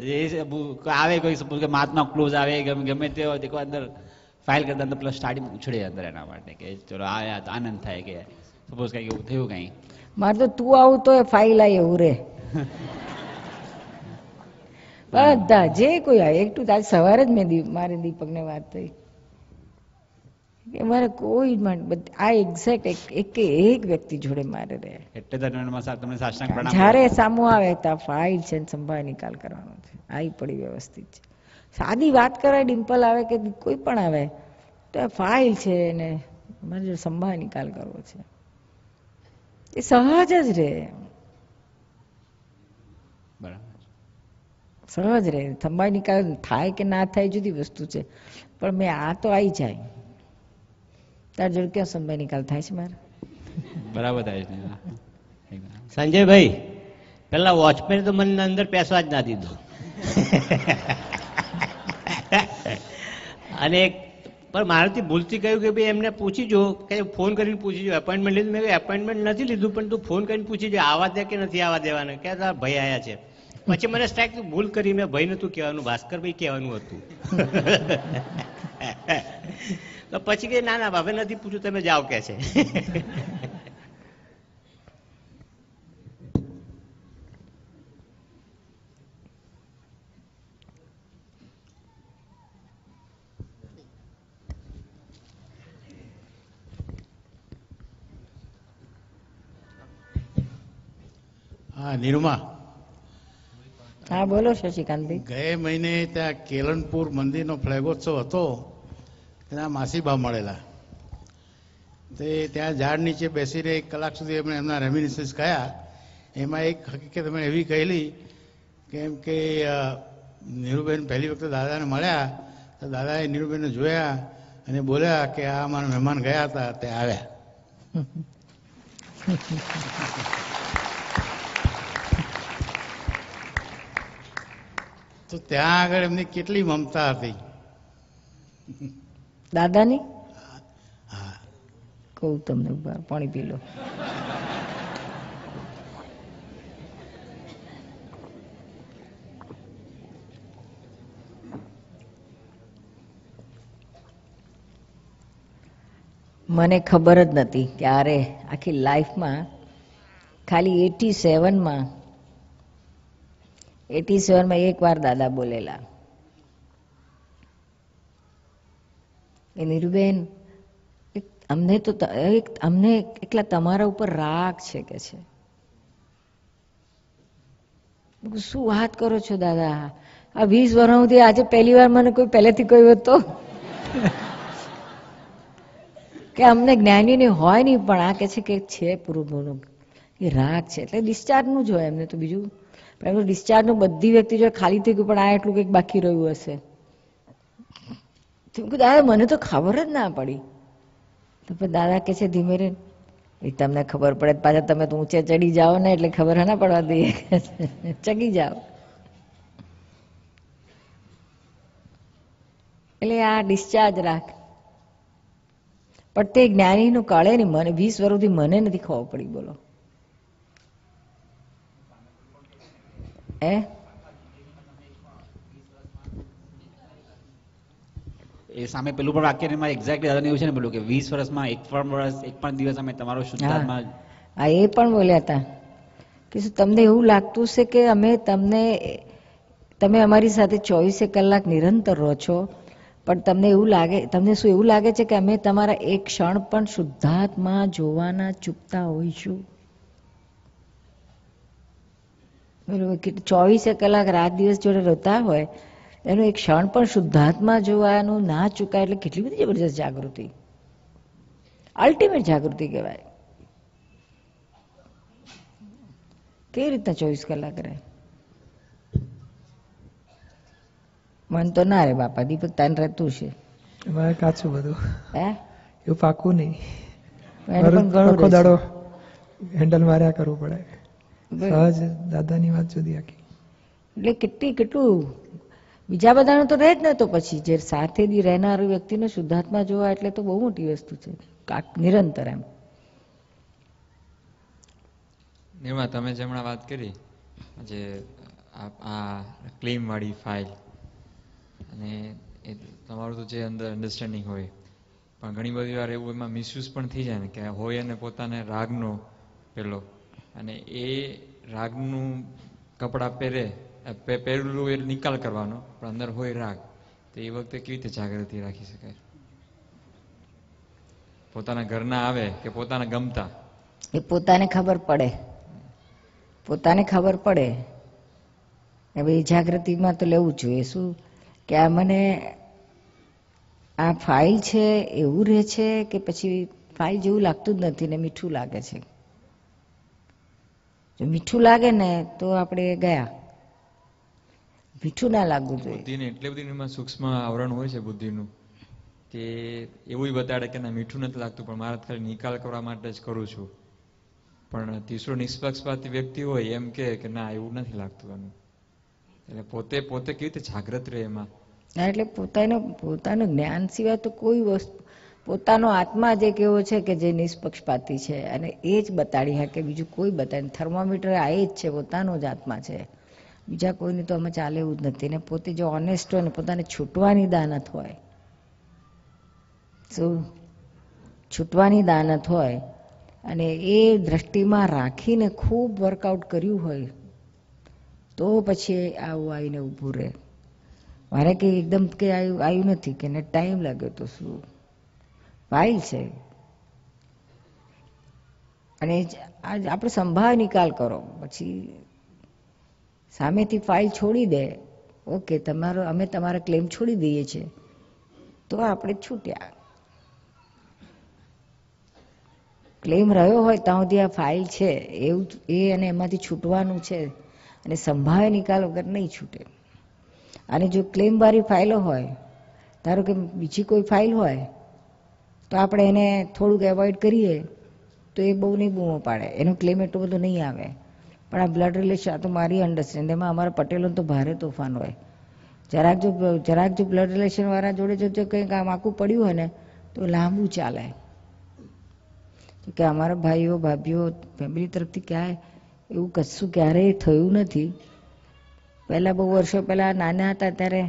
આવે કોઈ સપોઝ કે માથમાં ક્લોઝ આવે ગમે ગમે તે હોય દેખો અંદર ફાઇલ કરતા અંદર પ્લસ સ્ટાર્ટિંગ ઉછળે અંદર એના માટે કે ચલો આ આનંદ થાય કે સપોઝ કંઈક એવું થયું કઈ મારે તો તું આવું તો ફાઇલ આવી એવું રે બધા જે કોઈ આવે એક એકટું આજ સવારે જ મેં મારે દીપકને વાત થઈ કે મારે કોઈ આ એક્ઝેક્ટ એક એક વ્યક્તિ જોડે મારે રહે એટલે દરમિયાનમાં જ્યારે સામો આવે ત્યાં ફાઇલ છે સંભાળ નિકાલ કરવાનો છે આવી પડી વ્યવસ્થિત છે સાદી વાત કરાય ડિમ્પલ આવે કે કોઈ પણ આવે તો ફાઇલ છે એને મારે સંભાળ નિકાલ કરવો છે એ સહજ જ રહે સહજ રહે સંભાળ નિકાલ થાય કે ના થાય જુદી વસ્તુ છે પણ મેં આ તો આવી જાય તાર જોડે ક્યાં સમય નિકાલ થાય છે મારા બરાબર થાય છે સંજયભાઈ પેલા વોચમેન તો મને અંદર પેસવા જ ના દીધો અને એક પણ મારાથી ભૂલથી કહ્યું કે ભાઈ એમને પૂછી જો કે ફોન કરીને પૂછી જો એપોઇન્ટમેન્ટ લીધું મેં એપોઇન્ટમેન્ટ નથી લીધું પણ તું ફોન કરીને પૂછી જો આવા દે કે નથી આવા દેવાના કે ભાઈ આવ્યા છે પછી મને સ્ટ્રાઇક થયું ભૂલ કરી મેં ભાઈ નતું કહેવાનું ભાસ્કરભાઈ કહેવાનું હતું તો પછી કે ના ના હવે નથી પૂછ્યું તમે જાઓ કે છે હા નિરૂમા હા બોલો શશિકાંતભાઈ ગયે મહિને ત્યાં કેલનપુર મંદિરનો ફ્લેગોત્સવ હતો ત્યાં માસીબા મળેલા તે ત્યાં ઝાડ નીચે બેસીને એક કલાક સુધી અમે એમના રેમિનિસન્સ કયા એમાં એક હકીકત અમે એવી કહેલી કેમ કે નીરુબેન પહેલી વખત દાદાને મળ્યા તો દાદાએ નીરુબેનને જોયા અને બોલ્યા કે આ અમારા મહેમાન ગયા હતા તે આવ્યા [laughs] તો ત્યાં આગળ એમની કેટલી મમતા હતી દાદાની કહું તમને પાણી પી લો મને ખબર જ નથી કે આરે આખી લાઈફમાં ખાલી એટી સેવનમાં એટી સેવનમાં વાર દાદા બોલેલા એ નીરુબેન અમને તો અમને એકલા તમારા ઉપર રાગ છે કે છે શું વાત કરો છો દાદા આ વીસ વર્ષોથી આજે પહેલી વાર મને કોઈ પહેલેથી કહ્યું હતું [laughs] કે અમને જ્ઞાનીની હોય નહીં પણ આ કે છે કે છે પૂરું એ રાગ છે એટલે ડિસ્ચાર્જનું જ હોય એમને તો બીજું પણ એમનું ડિસ્ચાર્જનું બધી વ્યક્તિ જો ખાલી થઈ ગયું પણ આ એટલું કંઈક બાકી રહ્યું હશે તો દાદા મને તો ખબર જ ના પડી તો પણ દાદા કે છે ધીમે રે એ તમને ખબર પડે પાછા તમે તો ઊંચે ચડી જાઓ ને એટલે ખબર હે ના પડવા દઈએ [laughs] ચગી જાઓ એટલે આ ડિસ્ચાર્જ રાખ પણ તે જ્ઞાનીનું કળે નહીં મને વીસ વર્ષથી મને નથી ખબર પડી બોલો É? એ સામે પેલું પણ વાક્ય એમાં એક્ઝેક્ટલી દાદાને એવું છે ને પેલું કે વીસ વર્ષમાં એક પણ વર્ષ એક પણ દિવસ અમે તમારો શુદ્ધાત્મા હા એ પણ બોલ્યા હતા કે શું તમને એવું લાગતું છે કે અમે તમને તમે અમારી સાથે ચોવીસે કલાક નિરંતર રહો છો પણ તમને એવું લાગે તમને શું એવું લાગે છે કે અમે તમારા એક ક્ષણ પણ શુદ્ધાત્મા જોવાના ચૂકતા હોઈશું બરાબર ચોવીસે કલાક રાત દિવસ જોડે રહેતા હોય એનું એક ક્ષણ પણ શુદ્ધાત્મા જોવાનું ના ચૂકાય એટલે કેટલી બધી જબરજસ્ત જાગૃતિ અલ્ટિમેટ જાગૃતિ કહેવાય કેવી રીતના ચોવીસ કલાક રહે મન તો ના રે બાપા દીપક તાન રહેતું છે મારે કાચું બધું હે એવું પાકું નહીં આખો દાડો હેન્ડલ માર્યા કરવું પડે સહજ દાદાની વાત જુદી આખી એટલે કેટલી કેટલું બીજા બધાનું તો રહે જ ને તો પછી જે સાથે બી રહેનાર વ્યક્તિને શુદ્ધાત્મા જોવા એટલે તો બહુ મોટી વસ્તુ છે નિરંતર એમ નિર્મા તમે જેમણા વાત કરી જે આ ક્લેમ વાળી ફાઇલ અને એ તમારું તો જે અંદર અન્ડરસ્ટેન્ડિંગ હોય પણ ઘણી બધી વાર એવું એમાં મિસયુઝ પણ થઈ જાય ને કે હોય અને પોતાને રાગનો પેલો અને એ રાગનું કપડાં પહેરે પહેરેલું એ નિકાલ કરવાનો પણ અંદર હોય રાગ તો એ વખતે કેવી રીતે જાગૃતિ રાખી શકાય પોતાના ઘરના આવે કે પોતાના ગમતા એ પોતાને ખબર પડે પોતાને ખબર પડે એ ભાઈ જાગૃતિમાં તો લેવું જોઈએ શું કે આ મને આ ફાઇલ છે એવું રહે છે કે પછી ફાઇલ જેવું લાગતું જ નથી ને મીઠું લાગે છે જો મીઠું લાગે ને તો આપણે ગયા મીઠું ના લાગવું જોઈએ બુદ્ધિને એટલે બધી એમાં સૂક્ષ્મ આવરણ હોય છે બુદ્ધિનું કે એવું બતાડે કે ના મીઠું નથી લાગતું પણ મારા ખાલી નિકાલ કરવા માટે જ કરું છું પણ તીસરો નિષ્પક્ષપાતી વ્યક્તિ હોય એમ કે કે ના એવું નથી લાગતું એનું એટલે પોતે પોતે કેવી રીતે જાગ્રત રહે એમાં એટલે પોતાનો પોતાનું જ્ઞાન સિવાય તો કોઈ વસ્તુ પોતાનો આત્મા જે એક એવો છે કે જે નિષ્પક્ષપાતી છે અને એ જ બતાડી શકે બીજું કોઈ બતાવી થર્મોમીટર આ એ જ છે પોતાનો જ આત્મા છે બીજા કોઈને તો અમે ચાલે એવું જ નથી ને પોતે જો ઓનેસ્ટ હોય ને પોતાને છૂટવાની દાનત હોય શું છૂટવાની દાનત હોય અને એ દ્રષ્ટિમાં રાખીને ખૂબ વર્કઆઉટ કર્યું હોય તો પછી આવું આવીને ઊભું રહે મારે કંઈ એકદમ કે આવ્યું આવ્યું નથી કે એને ટાઈમ લાગ્યો તો શું ભાઈ છે અને આપણે સંભાળ નિકાલ કરો પછી સામેથી ફાઇલ છોડી દે ઓકે તમારો અમે તમારા ક્લેમ છોડી દઈએ છીએ તો આપણે છૂટ્યા ક્લેમ રહ્યો હોય ત્યાં સુધી આ ફાઇલ છે એવું એ અને એમાંથી છૂટવાનું છે અને સંભાવ્ય નિકાલ વગર નહીં છૂટે અને જો ક્લેમવાળી ફાઇલો હોય ધારો કે બીજી કોઈ ફાઇલ હોય તો આપણે એને થોડુંક એવોઇડ કરીએ તો એ બહુ નહીં બૂમો પાડે એનું ક્લેમ એટલો બધું નહીં આવે પણ આ બ્લડ રિલેશન તો મારી અંડરસ્ટેન્ડ એમાં અમારા પટેલોનું તો ભારે તોફાન હોય જરાક જો જરાક જો બ્લડ રિલેશનવાળા જોડે જો જો કંઈક આમ આખું પડ્યું હોય ને તો લાંબુ ચાલે કે અમારા ભાઈઓ ભાભીઓ ફેમિલી તરફથી ક્યાંય એવું કશું ક્યારેય થયું નથી પહેલાં બહુ વર્ષો પહેલાં નાના હતા ત્યારે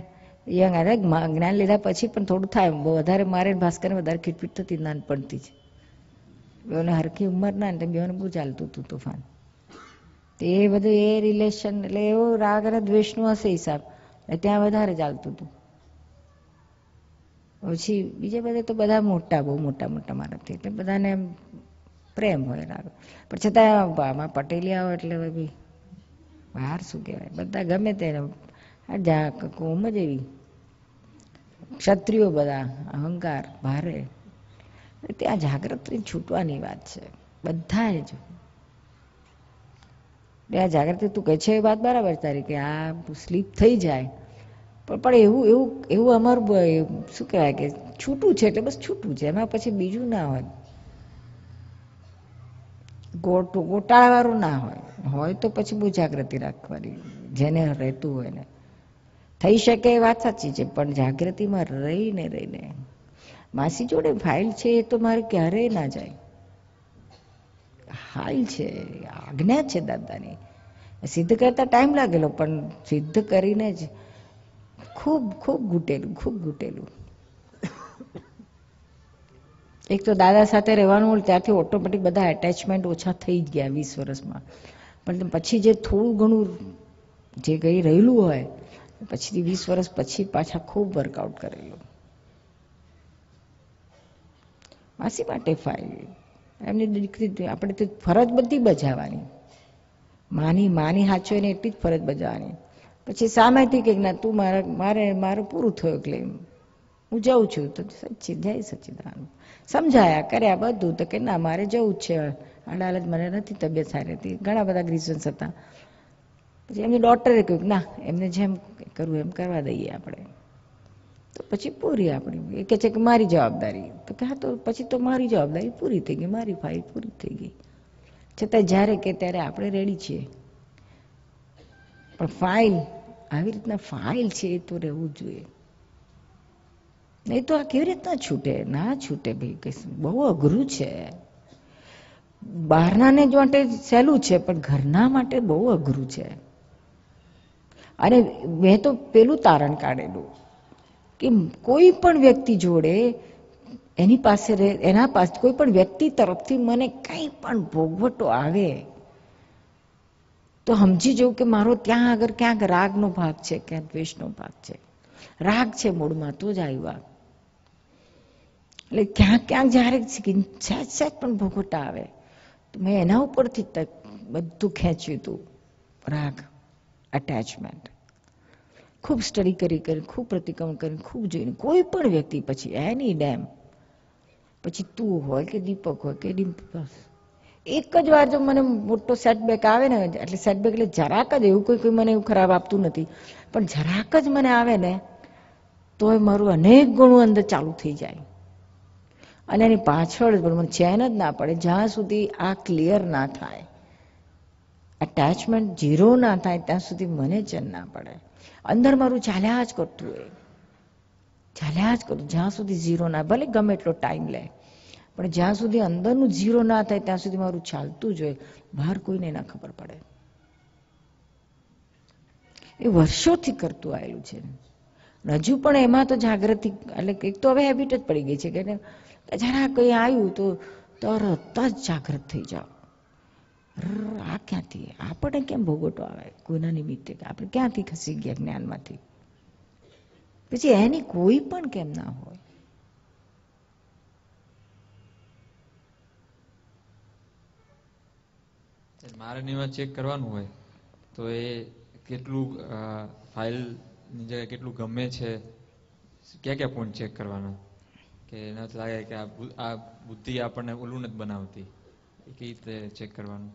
યંગ અરે જ્ઞાન લીધા પછી પણ થોડું થાય વધારે મારે ભાસ્કરને વધારે ખીટપીટ થતી નાનપણથી જ બેઓને હરખી ઉંમર ના એટલે બેઓને બહુ ચાલતું હતું તોફાન તે બધું એ રિલેશન એટલે એવો રાગ અને દ્વેષનું હશે હિસાબ ત્યાં વધારે ચાલતું હતું પછી બીજા બધા તો બધા મોટા બહુ મોટા મોટા મારાથી એટલે બધાને પ્રેમ હોય રાગ પણ છતાં આમાં પટેલિયા એટલે બી બહાર શું કહેવાય બધા ગમે તેને આ જા કોમ જ એવી ક્ષત્રિયો બધા અહંકાર ભારે ત્યાં જાગૃતિ છૂટવાની વાત છે બધા જ ત્યાં જાગૃતિ તું કહે છે એ વાત બરાબર તારી કે આ સ્લીપ થઈ જાય પણ પણ એવું એવું એવું અમારું શું કહેવાય કે છૂટું છે એટલે બસ છૂટું છે એમાં પછી બીજું ના હોય ગોટું ગોટાળાવાળું ના હોય હોય તો પછી બહુ જાગૃતિ રાખવાની જેને રહેતું હોય ને થઈ શકે એ વાત સાચી છે પણ જાગૃતિમાં રહીને રહીને માસી જોડે ફાઇલ છે એ તો મારે ક્યારેય ના જાય હાઇલ છે આજ્ઞા છે દાદાની સિદ્ધ કરતા ટાઈમ લાગેલો પણ સિદ્ધ કરીને જ ખૂબ ખૂબ ઘૂટેલું ખૂબ ઘૂટેલું એક તો દાદા સાથે રહેવાનું હોય ત્યાંથી ઓટોમેટિક બધા એટેચમેન્ટ ઓછા થઈ જ ગયા વીસ વર્ષમાં પણ પછી જે થોડું ઘણું જે કંઈ રહેલું હોય પછીથી વીસ વર્ષ પછી પાછા ખૂબ વર્કઆઉટ કરેલું માસી માટે ફાયદો એમની દીકરી આપણે તો ફરજ બધી બજાવવાની માની માની સાચવીને એટલી જ ફરજ બજાવવાની પછી સામેથી કંઈક ના તું મારા મારે મારું પૂરું થયું ક્લેમ હું જાઉં છું તો સચ્ચી જય સચ્ચિદાન સમજાયા કર્યા બધું તો કે ના મારે જવું જ છે અડાલત મને નથી તબિયત સારી હતી ઘણા બધા રીઝન્સ હતા પછી એમની ડોટરે કહ્યું ના એમને જેમ કરવું એમ કરવા દઈએ આપણે તો પછી પૂરી આપણી એ કહે છે કે મારી જવાબદારી તો કે હા તો પછી તો મારી જવાબદારી પૂરી થઈ ગઈ મારી ફાઇલ પૂરી થઈ ગઈ છતાં જ્યારે કે ત્યારે આપણે રેડી છીએ પણ ફાઇલ આવી રીતના ફાઇલ છે એ તો રહેવું જોઈએ નહીં તો આ કેવી રીતના છૂટે ના છૂટે ભાઈ કઈ બહુ અઘરું છે બહારનાને જ માટે સહેલું છે પણ ઘરના માટે બહુ અઘરું છે અને મેં તો પેલું તારણ કાઢેલું કે કોઈ પણ વ્યક્તિ જોડે એની પાસે રહે એના પાસે કોઈ પણ વ્યક્તિ તરફથી મને કંઈ પણ ભોગવટો આવે તો સમજી જવું કે મારો ત્યાં આગળ ક્યાંક રાગનો ભાગ છે ક્યાં દ્વેષનો ભાગ છે રાગ છે મૂળમાં તો જ આવ્યા એટલે ક્યાંક ક્યાંક જ્યારે સહેજ સહેજ પણ ભોગવટા આવે તો મેં એના ઉપરથી બધું ખેંચ્યું હતું રાગ અટેચમેન્ટ ખૂબ સ્ટડી કરી કરીને ખૂબ પ્રતિક્રમણ કરીને ખૂબ જોઈને કોઈ પણ વ્યક્તિ પછી એની ડેમ પછી તું હોય કે દીપક હોય કે ડિમ્પલ એક જ વાર જો મને મોટો સેટબેક આવે ને એટલે સેટબેક એટલે જરાક જ એવું કોઈ કોઈ મને એવું ખરાબ આપતું નથી પણ જરાક જ મને આવે ને તોય મારું અનેક ગણું અંદર ચાલુ થઈ જાય અને એની પાછળ પણ મને ચેન જ ના પડે જ્યાં સુધી આ ક્લિયર ના થાય અટેચમેન્ટ ઝીરો ના થાય ત્યાં સુધી મને ચેન ના પડે અંદર મારું ચાલ્યા જ કરતું હોય ચાલ્યા જ કરું જ્યાં સુધી ઝીરો ના ભલે ગમે એટલો ટાઈમ લે પણ જ્યાં સુધી અંદરનું ઝીરો ના થાય ત્યાં સુધી મારું ચાલતું જ હોય બહાર કોઈને ના ખબર પડે એ વર્ષોથી કરતું આવેલું છે હજુ પણ એમાં તો જાગૃતિ એટલે એક તો હવે હેબિટ જ પડી ગઈ છે કે જરા કંઈ આવ્યું તો તરત જ જાગૃત થઈ જાઓ આ ક્યાંથી આપણને કેમ ભોગવટો આવે ગુના નિમિત્તે આપણે ક્યાંથી ખસી ગયા જ્ઞાનમાંથી પછી એની કોઈ પણ કેમ ના હોય મારણીમાં ચેક કરવાનું હોય તો એ કેટલું ફાઇલની જગ્યાએ કેટલું ગમે છે ક્યાં ક્યાં પોઈન્ટ ચેક કરવાના કે ન લાગે કે આ બુદ્ધિ આપણને ઓલું નથી બનાવતી એ કઈ રીતે ચેક કરવાનું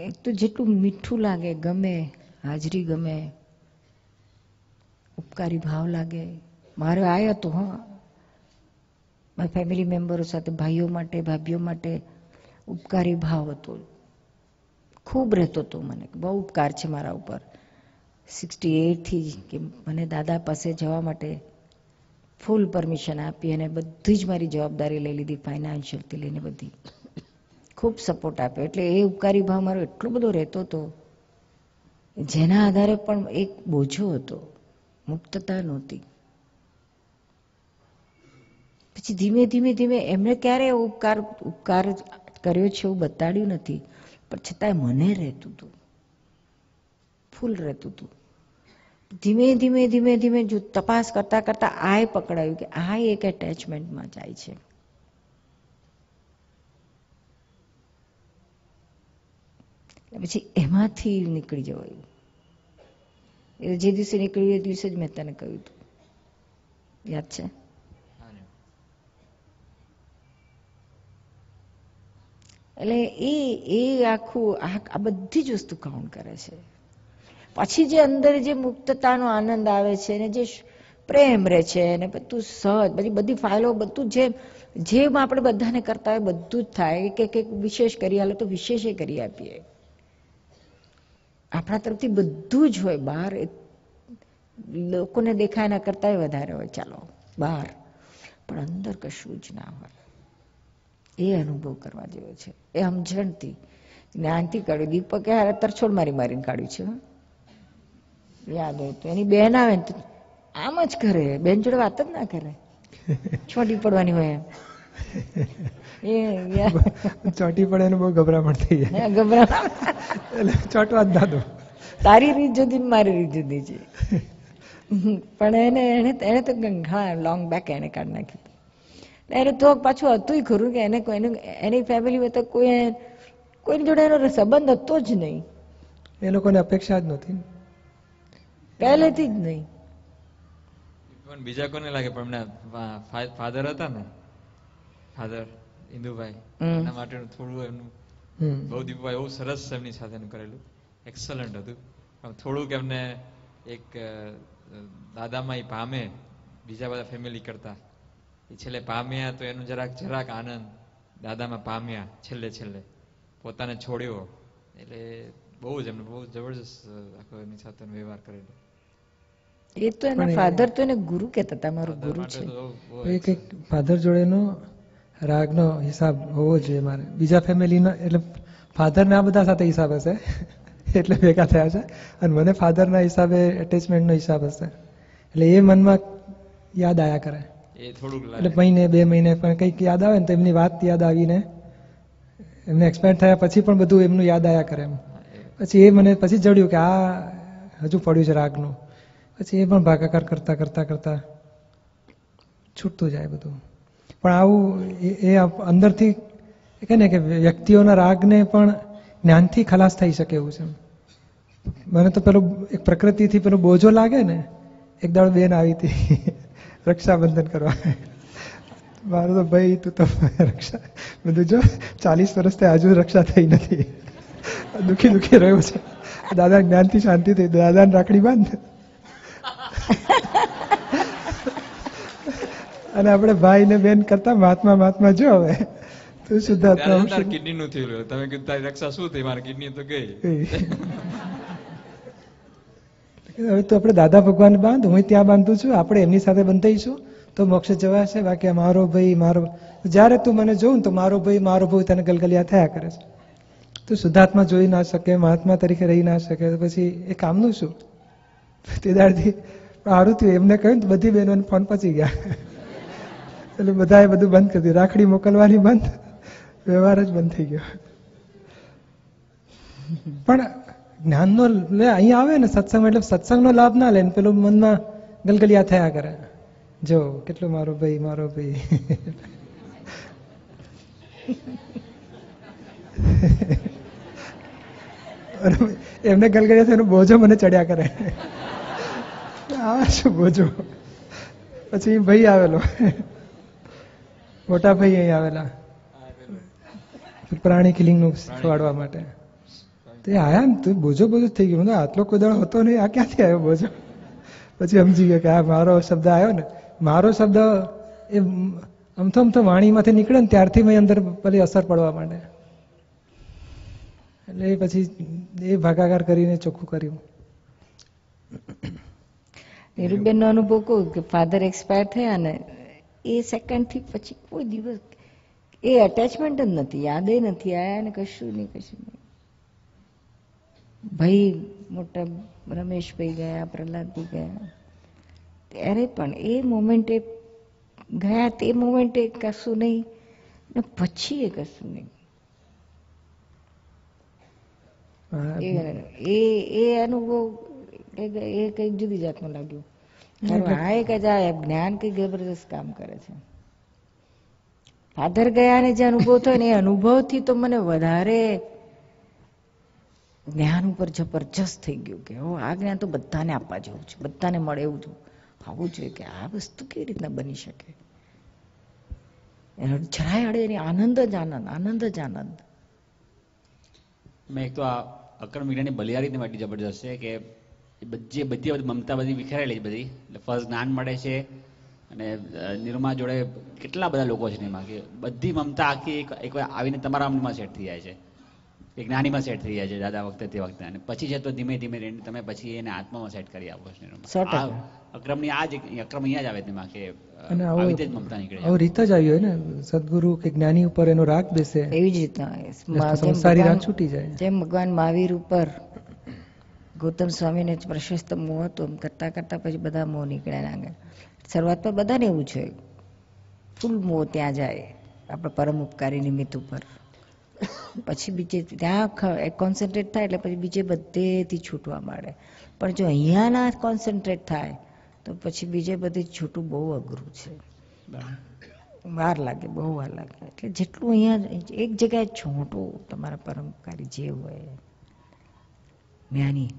એક તો જેટલું મીઠું લાગે ગમે હાજરી ગમે ઉપકારી ભાવ લાગે મારે આવ્યો તો હા મારા ફેમિલી મેમ્બરો સાથે ભાઈઓ માટે ભાભીઓ માટે ઉપકારી ભાવ હતો ખૂબ રહેતો હતો મને બહુ ઉપકાર છે મારા ઉપર સિક્સટી એટથી કે મને દાદા પાસે જવા માટે ફૂલ પરમિશન આપી અને બધી જ મારી જવાબદારી લઈ લીધી ફાઇનાન્શિયલથી લઈને બધી ખૂબ સપોર્ટ આપ્યો એટલે એ ઉપકારી ભાવ મારો એટલો બધો રહેતો હતો જેના આધારે પણ એક બોજો હતો મુક્તતા નહોતી પછી ધીમે ધીમે ધીમે એમણે ક્યારે ઉપકાર ઉપકાર કર્યો છે એવું બતાડ્યું નથી પણ છતાંય મને રહેતું હતું ફૂલ રહેતું હતું ધીમે ધીમે ધીમે ધીમે જો તપાસ કરતા કરતા આય પકડાયું કે આ એક એટેચમેન્ટમાં જાય છે પછી એમાંથી નીકળી જવાયું એટલે જે દિવસે નીકળ્યું એ દિવસે જ મેં તને કહ્યું હતું યાદ છે એટલે એ એ આખું આ બધી જ વસ્તુ કાઉન્ટ કરે છે પછી જે અંદર જે મુક્તતાનો આનંદ આવે છે ને જે પ્રેમ રહે છે ને બધું સહજ બધી બધી ફાઇલો બધું જે જેમ આપણે બધાને કરતા હોય બધું જ થાય કે કંઈક વિશેષ કરી આલો તો વિશેષે કરી આપીએ આપણા તરફથી બધું જ હોય બહાર લોકોને દેખાય એના કરતાંય વધારે હોય ચાલો બહાર પણ અંદર કશું જ ના હોય એ અનુભવ કરવા જેવો છે એ સમજણથી જ્ઞાનથી કાઢ્યું દીપકે હારે તરછોડ મારી મારીને કાઢ્યું છે યાદ હોય તો એની બેન આવે ને તો આમ જ કરે બેન જોડે વાત જ ના કરે [laughs] છોડી પડવાની હોય એમ [laughs] ચોટી પડે ને બહુ ગભરામણ થઈ જાય ગભરામણ એટલે ચોટવા જ ના દો તારી રીત જુદી મારી રીત જુદી છે પણ એને એને એને તો ઘણા લોંગ બેક એને કાઢી નાખ્યું એને તો પાછું હતું ખરું કે એને એને એની ફેમિલીમાં તો કોઈ કોઈની જોડે એનો સંબંધ હતો જ નહીં એ લોકોને અપેક્ષા જ નહોતી પહેલેથી જ નહીં પણ બીજા કોને લાગે પણ ફાધર હતા ને ફાધર ઇન્દુભાઈ એના માટેનું થોડું એમનું બહુ દીપભાઈ બહુ સરસ એમની સાથે કરેલું એક્સલન્ટ હતું થોડુંક એમને એક દાદામાં પામે બીજા બધા ફેમિલી કરતા એ છેલ્લે પામ્યા તો એનું જરાક જરાક આનંદ દાદામાં પામ્યા છેલ્લે છેલ્લે પોતાને છોડ્યો એટલે બહુ જ એમને બહુ જબરજસ્ત આખો એમની સાથે વ્યવહાર કરેલો એ તો એના ફાધર તો એને ગુરુ કહેતા હતા મારો ગુરુ છે એ કંઈક ફાધર જોડેનો રાગનો હિસાબ હોવો જોઈએ મારે બીજા ફેમિલીનો એટલે ફાધરને આ બધા સાથે હિસાબ હશે એટલે ભેગા થયા છે અને મને ફાધરના હિસાબે એટેચમેન્ટનો હિસાબ હશે એટલે એ મનમાં યાદ આયા કરે એટલે મહિને બે મહિને પણ કંઈક યાદ આવે ને તો એમની વાત યાદ આવીને એમને એક્સપાયર થયા પછી પણ બધું એમનું યાદ આયા કરે એમ પછી એ મને પછી જડ્યું કે આ હજુ પડ્યું છે રાગનું પછી એ પણ ભાગાકાર કરતા કરતા કરતા છૂટતું જાય બધું પણ આવું એ અંદરથી કહે ને કે વ્યક્તિઓના રાગને પણ જ્ઞાનથી ખલાસ થઈ શકે એવું છે મને તો પેલું એક પ્રકૃતિથી પેલો બોજો લાગે ને એક દાડો બેન આવી હતી [laughs] રક્ષાબંધન કરવા મારો તો ભાઈ તું તો [laughs] રક્ષા બધું જો ચાલીસ વર્ષથી હજુ રક્ષા થઈ નથી [laughs] દુઃખી દુઃખી રહ્યો છે દાદા જ્ઞાનથી શાંતિ થઈ દાદાને રાખડી બાંધ અને આપણે ભાઈ ને બેન કરતા મહાત્મા મહાત્મા જો હવે તું શુદ્ધાત્મા કિડની નું થયેલું તમે કીધું તારી રક્ષા શું થઈ મારી કિડની તો ગઈ હવે તો આપણે દાદા ભગવાન બાંધ હું ત્યાં બાંધું છું આપણે એમની સાથે બંધાઈશું તો મોક્ષ જવાશે બાકી મારો ભાઈ મારો જ્યારે તું મને જોઉં તો મારો ભાઈ મારો ભાઈ તને ગલગલિયા થયા કરે છે તો શુદ્ધાત્મા જોઈ ના શકે મહાત્મા તરીકે રહી ના શકે પછી એ કામનું શું તે દાડથી આરુતિ એમને કહ્યું બધી બહેનોને ફોન પચી ગયા એટલે બધાએ બધું બંધ કરી દીધું રાખડી મોકલવાની બંધ વ્યવહાર જ બંધ થઈ ગયો પણ જ્ઞાનનો અહીં આવે ને સત્સંગ એટલે સત્સંગનો લાભ ના લે ને પેલું મનમાં ગલગલિયા થયા કરે જો કેટલો મારો ભાઈ મારો ભાઈ એમને ગલગલિયા થયો બોજો મને ચડ્યા કરે આ શું બોજો પછી ભાઈ આવેલો મોટા અહીં આવેલા પ્રાણી કિલિંગનું શીખવાડવા માટે તે આયા ને તું બોજો બોજો થઈ ગયો આટલો કોદાળ હતો નહીં આ ક્યાંથી આવ્યો બોજો પછી સમજી ગયો કે આ મારો શબ્દ આવ્યો ને મારો શબ્દ એ અમથો અમથો વાણીમાંથી નીકળે ને ત્યારથી મેં અંદર પેલી અસર પડવા માંડે એટલે પછી એ ભાગાકાર કરીને ચોખ્ખું કર્યું નીરુબેનનો અનુભવ કહું કે ફાધર એક્સપાયર થયા ને એ સેકન્ડથી પછી કોઈ દિવસ એ અટેચમેન્ટ જ નથી યાદે નથી આવ્યા ને કશું નહીં કશું નહીં ભાઈ મોટા રમેશભાઈ ગયા પ્રહલાદભાઈ ગયા ત્યારે પણ એ મોમેન્ટે ગયા તે મોમેન્ટે કશું નહીં ને પછી એ કશું નહીં એ એ અનુભવ એ કંઈક જુદી જાતનું લાગ્યું આ કે જાય જ્ઞાન કઈ જબરદસ્ત કામ કરે છે ફાધર ગયાને જે અનુભવ થયો ને એ અનુભવથી તો મને વધારે જ્ઞાન ઉપર જબરજસ્ત થઈ ગયું કે હું આ જ્ઞાન તો બધાને આપવા જેવું છે બધાને મળે એવું છું આવું જોઈએ કે આ વસ્તુ કેવી રીતના બની શકે જરાય અડે એની આનંદ જ આનંદ આનંદ જ આનંદ મેં એક તો આ અકર્મ વિજ્ઞાનની બલિયારીને માટે જબરજસ્ત છે કે જે બધી મમતા બધી વિખેરાયેલી બધી એટલે ફર્સ્ટ જ્ઞાન મળે છે અને નિરૂમા જોડે કેટલા બધા લોકો છે એમાં કે બધી મમતા આખી એક આવીને તમારા અમમાં સેટ થઈ જાય છે એ જ્ઞાનીમાં સેટ થઈ જાય છે દાદા વખતે તે વખતે અને પછી છે તો ધીમે ધીમે રહીને તમે પછી એને આત્મામાં સેટ કરી આપો છો નિરૂમા અક્રમની આ જ અક્રમ અહીંયા જ આવે તેમાં કે અને આવો રીતે જ મમતા નીકળે આવો રીત જ આવી ને સદગુરુ કે જ્ઞાની ઉપર એનો રાગ બેસે એવી જ રીતના સંસારી રાગ છૂટી જાય જેમ ભગવાન મહાવીર ઉપર ગૌતમ સ્વામીને જ પ્રશસ્ત મોં હતું કરતાં કરતાં પછી બધા મોં નીકળ્યા લાગે શરૂઆત પર બધાને એવું છે ફૂલ મોં ત્યાં જાય આપણે પરમ ઉપકારી નિમિત્ત ઉપર પછી બીજે ત્યાં કોન્સન્ટ્રેટ થાય એટલે પછી બીજે બધેથી છૂટવા માંડે પણ જો અહીંયાના કોન્સન્ટ્રેટ થાય તો પછી બીજે બધે છૂટું બહુ અઘરું છે વાર લાગે બહુ વાર લાગે એટલે જેટલું અહીંયા એક જગ્યાએ છોટું તમારા પરમ ઉપકારી જે હોય જ્ઞાની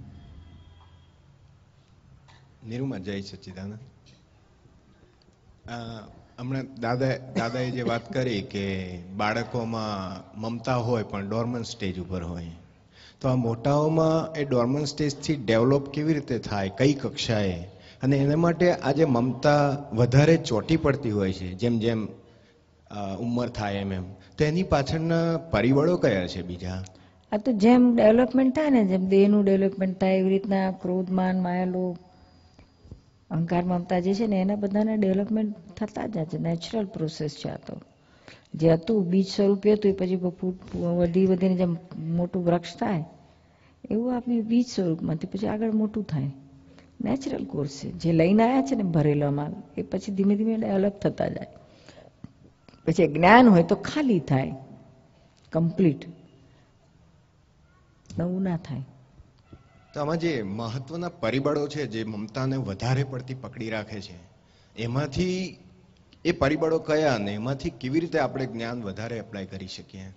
નિરૂમા જય સચ્ચિદાનંદ હમણાં દાદા દાદાએ જે વાત કરી કે બાળકોમાં મમતા હોય પણ ડોર્મન સ્ટેજ ઉપર હોય તો આ મોટાઓમાં એ ડોર્મન સ્ટેજથી ડેવલપ કેવી રીતે થાય કઈ કક્ષાએ અને એના માટે આજે મમતા વધારે ચોટી પડતી હોય છે જેમ જેમ ઉંમર થાય એમ એમ તો એની પાછળના પરિબળો કયા છે બીજા આ તો જેમ ડેવલપમેન્ટ થાય ને જેમ દેહનું ડેવલપમેન્ટ થાય એવી રીતના ક્રોધમાન માયાલોભ અહંકાર મમતા જે છે ને એના બધાના ડેવલપમેન્ટ થતા જ છે નેચરલ પ્રોસેસ છે આ તો જે હતું બીજ સ્વરૂપે હતું એ પછી વધી વધીને જેમ મોટું વૃક્ષ થાય એવું આપણી બીજ સ્વરૂપમાંથી પછી આગળ મોટું થાય નેચરલ કોર્સ છે જે લઈને આવ્યા છે ને ભરેલો માલ એ પછી ધીમે ધીમે ડેવલપ થતા જાય પછી જ્ઞાન હોય તો ખાલી થાય કમ્પ્લીટ નવું ના થાય તો આમાં જે મહત્વના પરિબળો છે જે મમતાને વધારે પડતી પકડી રાખે છે એમાંથી એ પરિબળો કયા અને એમાંથી કેવી રીતે આપણે જ્ઞાન વધારે એપ્લાય કરી શકીએ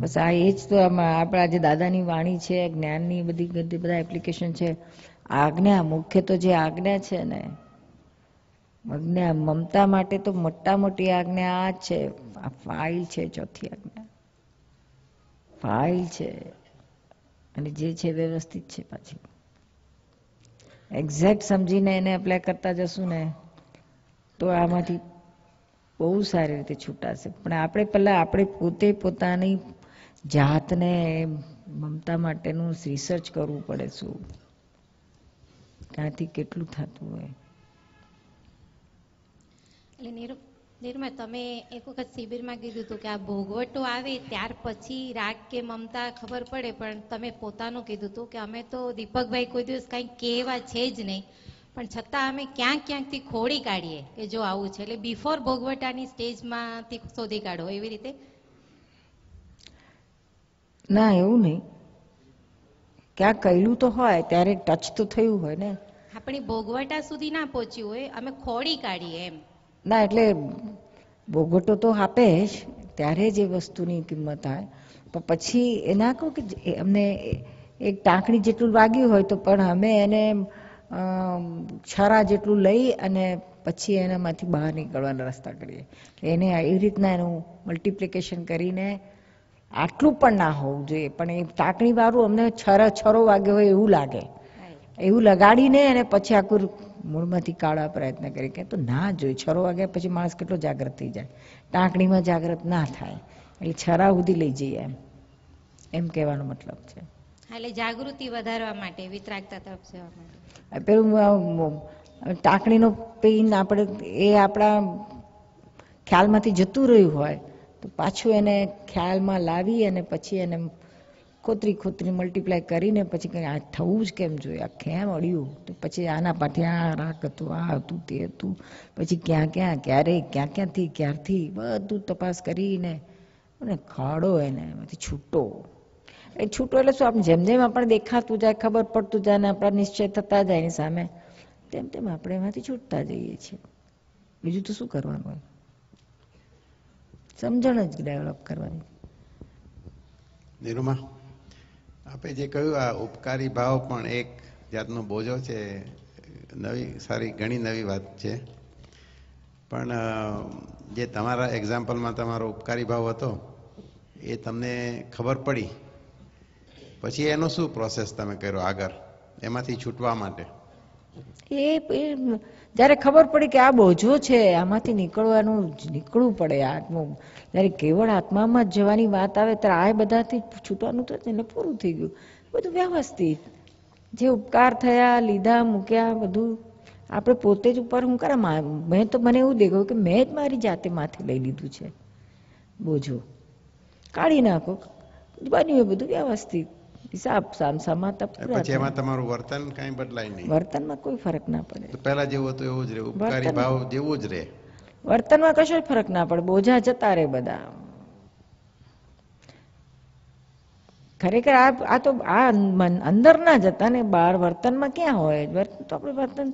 બસ આ એ જ તો આપણા જે દાદાની વાણી છે જ્ઞાનની બધી બધા એપ્લિકેશન છે આજ્ઞા મુખ્ય તો જે આજ્ઞા છે ને આજ્ઞા મમતા માટે તો મોટા મોટી આજ્ઞા આ છે આ ફાઇલ છે ચોથી આજ્ઞા ફાઇલ છે અને જે છે વ્યવસ્થિત છે પાછી એક્ઝેક્ટ સમજીને એને એપ્લાય કરતા જશું ને તો આમાંથી બહુ સારી રીતે છૂટાશે પણ આપણે પહેલાં આપણે પોતે પોતાની જાતને મમતા માટેનું રિસર્ચ કરવું પડે શું ક્યાંથી કેટલું થતું હોય એટલે નીરવ નિર્મા તમે એક વખત શિબિરમાં કીધું હતું કે આ ભોગવટો આવે ત્યાર પછી રાગ કે મમતા ખબર પડે પણ તમે પોતાનું કીધું હતું કે અમે તો દીપકભાઈ કોઈ દિવસ કાંઈ કહેવા છે જ નહીં પણ છતાં અમે ક્યાંક ક્યાંકથી ખોડી કાઢીએ કે જો આવું છે એટલે બિફોર ભોગવટાની સ્ટેજમાંથી શોધી કાઢો એવી રીતે ના એવું નહીં ક્યાં કહેલું તો હોય ત્યારે ટચ તો થયું હોય ને આપણી ભોગવટા સુધી ના પહોંચ્યું હોય અમે ખોડી કાઢીએ એમ ના એટલે બોગટો તો આપે જ ત્યારે જે વસ્તુની કિંમત આવે પણ પછી એના કહો કે અમને એક ટાંકણી જેટલું વાગ્યું હોય તો પણ અમે એને છરા જેટલું લઈ અને પછી એનામાંથી બહાર નીકળવાના રસ્તા કરીએ એને એવી રીતના એનું મલ્ટિપ્લિકેશન કરીને આટલું પણ ના હોવું જોઈએ પણ એ ટાંકણીવાળું અમને છર છરો વાગ્યો હોય એવું લાગે એવું લગાડીને અને પછી આખું મૂળમાંથી કાઢવા પ્રયત્ન કરી કે તો ના જોઈએ છરો વાગ્યા પછી માણસ કેટલો જાગૃત થઈ જાય ટાંકણીમાં જાગૃત ના થાય એટલે છરા સુધી લઈ જઈએ એમ એમ કહેવાનો મતલબ છે એટલે જાગૃતિ વધારવા માટે વિતરાગતા તપસવા માટે પેલું ટાંકણીનો પેઇન આપણે એ આપણા ખ્યાલમાંથી જતું રહ્યું હોય તો પાછું એને ખ્યાલમાં લાવી અને પછી એને ખોતરી ખોતરી મલ્ટીપ્લાય કરીને પછી કંઈ આ થવું જ કેમ જોઈએ આ કેમ અડ્યું તો પછી આના પાઠે આ રાક હતું આ હતું તે હતું પછી ક્યાં ક્યાં ક્યારે ક્યાં ક્યાંથી ક્યારથી બધું તપાસ કરીને અને ખાડો એને એમાંથી છૂટો એ છૂટો એટલે શું આપણે જેમ જેમ આપણને દેખાતું જાય ખબર પડતું જાય ને આપણા નિશ્ચય થતા જાય એની સામે તેમ તેમ આપણે એમાંથી છૂટતા જઈએ છીએ બીજું તો શું કરવાનું સમજણ જ ડેવલપ કરવાની નિરૂમા આપે જે કહ્યું આ ઉપકારી ભાવ પણ એક જાતનો બોજો છે નવી સારી ઘણી નવી વાત છે પણ જે તમારા એક્ઝામ્પલમાં તમારો ઉપકારી ભાવ હતો એ તમને ખબર પડી પછી એનો શું પ્રોસેસ તમે કર્યો આગળ એમાંથી છૂટવા માટે એ જ્યારે ખબર પડી કે આ બોજો છે આમાંથી નીકળવાનું નીકળવું પડે આત્મું જ્યારે કેવળ આત્મામાં જ જવાની વાત આવે ત્યારે આ બધાથી છૂટવાનું તો એને પૂરું થઈ ગયું બધું વ્યવસ્થિત જે ઉપકાર થયા લીધા મૂક્યા બધું આપણે પોતે જ ઉપર હું કરા મેં તો મને એવું દેખાયું કે મેં જ મારી જાતે માથે લઈ લીધું છે બોજો કાઢી નાખો બન્યું એ બધું વ્યવસ્થિત હિસાબ સામસામા તપ પછી એમાં તમારું વર્તન કાંઈ બદલાય નહીં વર્તનમાં કોઈ ફરક ના પડે પહેલા જેવું હતું એવું જ રહે ઉપકારી ભાવ જેવું જ રહે વર્તનમાં કશો ફરક ના પડે બોજા જતા રહે બધા ખરેખર આ આ તો આ અંદર ના જતા ને બહાર વર્તનમાં ક્યાં હોય વર્તન તો આપણે વર્તન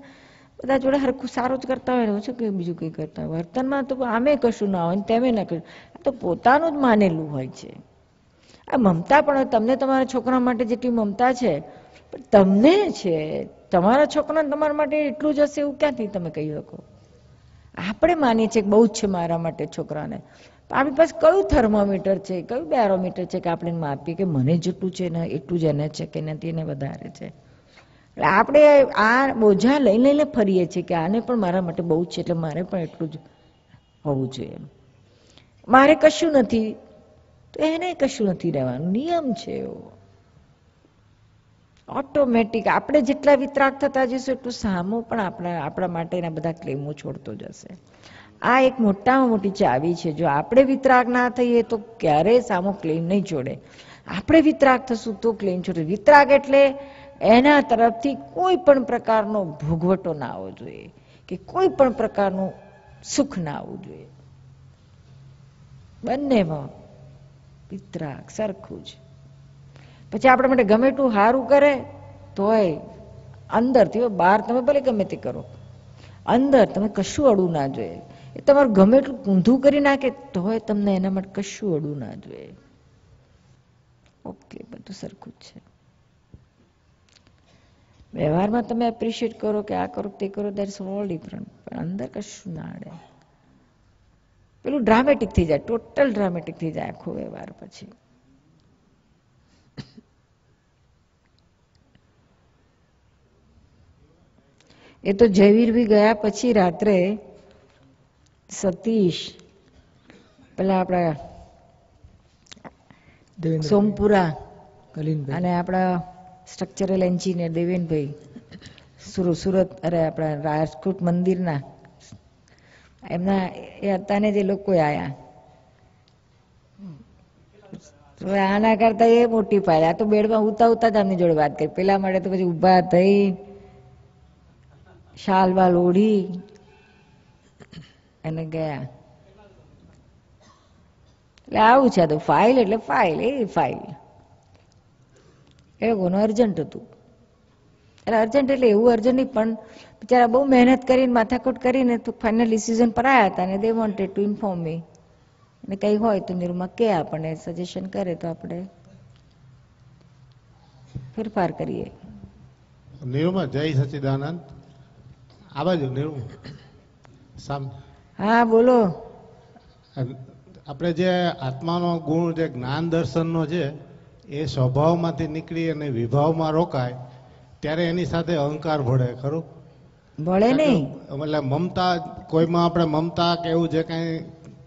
બધા જોડે હરખું સારું જ કરતા હોય ઓછું કે બીજું કંઈ કરતા હોય વર્તનમાં તો આમે કશું ના હોય ને તેમે ના કશું તો પોતાનું જ માનેલું હોય છે આ મમતા પણ તમને તમારા છોકરા માટે જેટલી મમતા છે તમને છે તમારા છોકરાને તમારા માટે એટલું જ હશે એવું ક્યાંથી તમે કહી શકો આપણે માનીએ છીએ બહુ જ છે મારા માટે છોકરાને આપણી પાસે કયું થર્મોમીટર છે કયું બેરોમીટર છે કે આપણે માપીએ કે મને જેટલું છે ને એટલું જ એને છે કે નથી એને વધારે છે એટલે આપણે આ બોજા લઈ લઈને ફરીએ છીએ કે આને પણ મારા માટે બહુ જ છે એટલે મારે પણ એટલું જ હોવું જોઈએ મારે કશું નથી તો એને કશું નથી રહેવાનું નિયમ છે એવો ઓટોમેટિક આપણે જેટલા વિતરાક થતા જઈશું એટલું સામો પણ આપણા આપણા માટેના બધા ક્લેમો છોડતો જશે આ એક મોટામાં મોટી ચાવી છે જો આપણે વિતરાક ના થઈએ તો ક્યારેય સામો ક્લેમ નહીં છોડે આપણે વિતરાક થશું તો ક્લેમ છોડે વિતરાક એટલે એના તરફથી કોઈ પણ પ્રકારનો ભોગવટો ના આવવો જોઈએ કે કોઈ પણ પ્રકારનું સુખ ના આવવું જોઈએ બંનેમાં પિતરાક સરખું જ પછી આપણા માટે ગમે એટલું સારું કરે તોય અંદરથી બહાર તમે ભલે ગમે તે કરો અંદર તમે કશું અડવું ના જોઈએ એ તમારું ગમે એટલું ઊંધું કરી નાખે તોય તમને એના માટે કશું અડવું ના જોઈએ ઓકે બધું સરખું જ છે વ્યવહારમાં તમે એપ્રિશિએટ કરો કે આ કરો તે કરો દેટ ઇઝ ઓલ ડિફરન્ટ પણ અંદર કશું ના અડે પેલું ડ્રામેટિક થઈ જાય ટોટલ ડ્રામેટિક થઈ જાય આખો વ્યવહાર પછી એ તો જયવીરભી ગયા પછી રાત્રે સતીશ પેલા આપણા સોમપુરા અને આપણા સ્ટ્રક્ચરલ એન્જિનિયર દેવેનભાઈ સુરત અરે આપણા રાજકોટ મંદિરના એમના એ હતા ને જે લોકો આવ્યા આના કરતા એ મોટી પાડે આ તો બેડમાં ઉતા ઉતા જ જોડે વાત કરી પેલા માટે તો પછી ઊભા થઈ શાલ વાલ ઓઢી અને ગયા એટલે આવું છે તો ફાઇલ એટલે ફાઇલ એ ફાઇલ એ કોનું અર્જન્ટ હતું એટલે અર્જન્ટ એટલે એવું અર્જન્ટ નહીં પણ બિચારા બહુ મહેનત કરીને માથાકૂટ કરીને ફાઇનલ ડિસિઝન પર આવ્યા હતા અને they wanted to inform me અને કંઈ હોય તો નિરૂમા કે આપણને સજેશન કરે તો આપણે ફેરફાર કરીએ નિરૂમા જય સચિદાનંદ આ બાજુ નિરૂમ સામ હા બોલો આપણે જે આત્માનો ગુણ જે જ્ઞાન દર્શનનો છે એ સ્વભાવમાંથી નીકળી અને વિભાવમાં રોકાય ત્યારે એની સાથે અહંકાર ભળે ખરું ભળે નહીં એટલે મમતા કોઈમાં આપણે મમતા કે એવું જે કાંઈ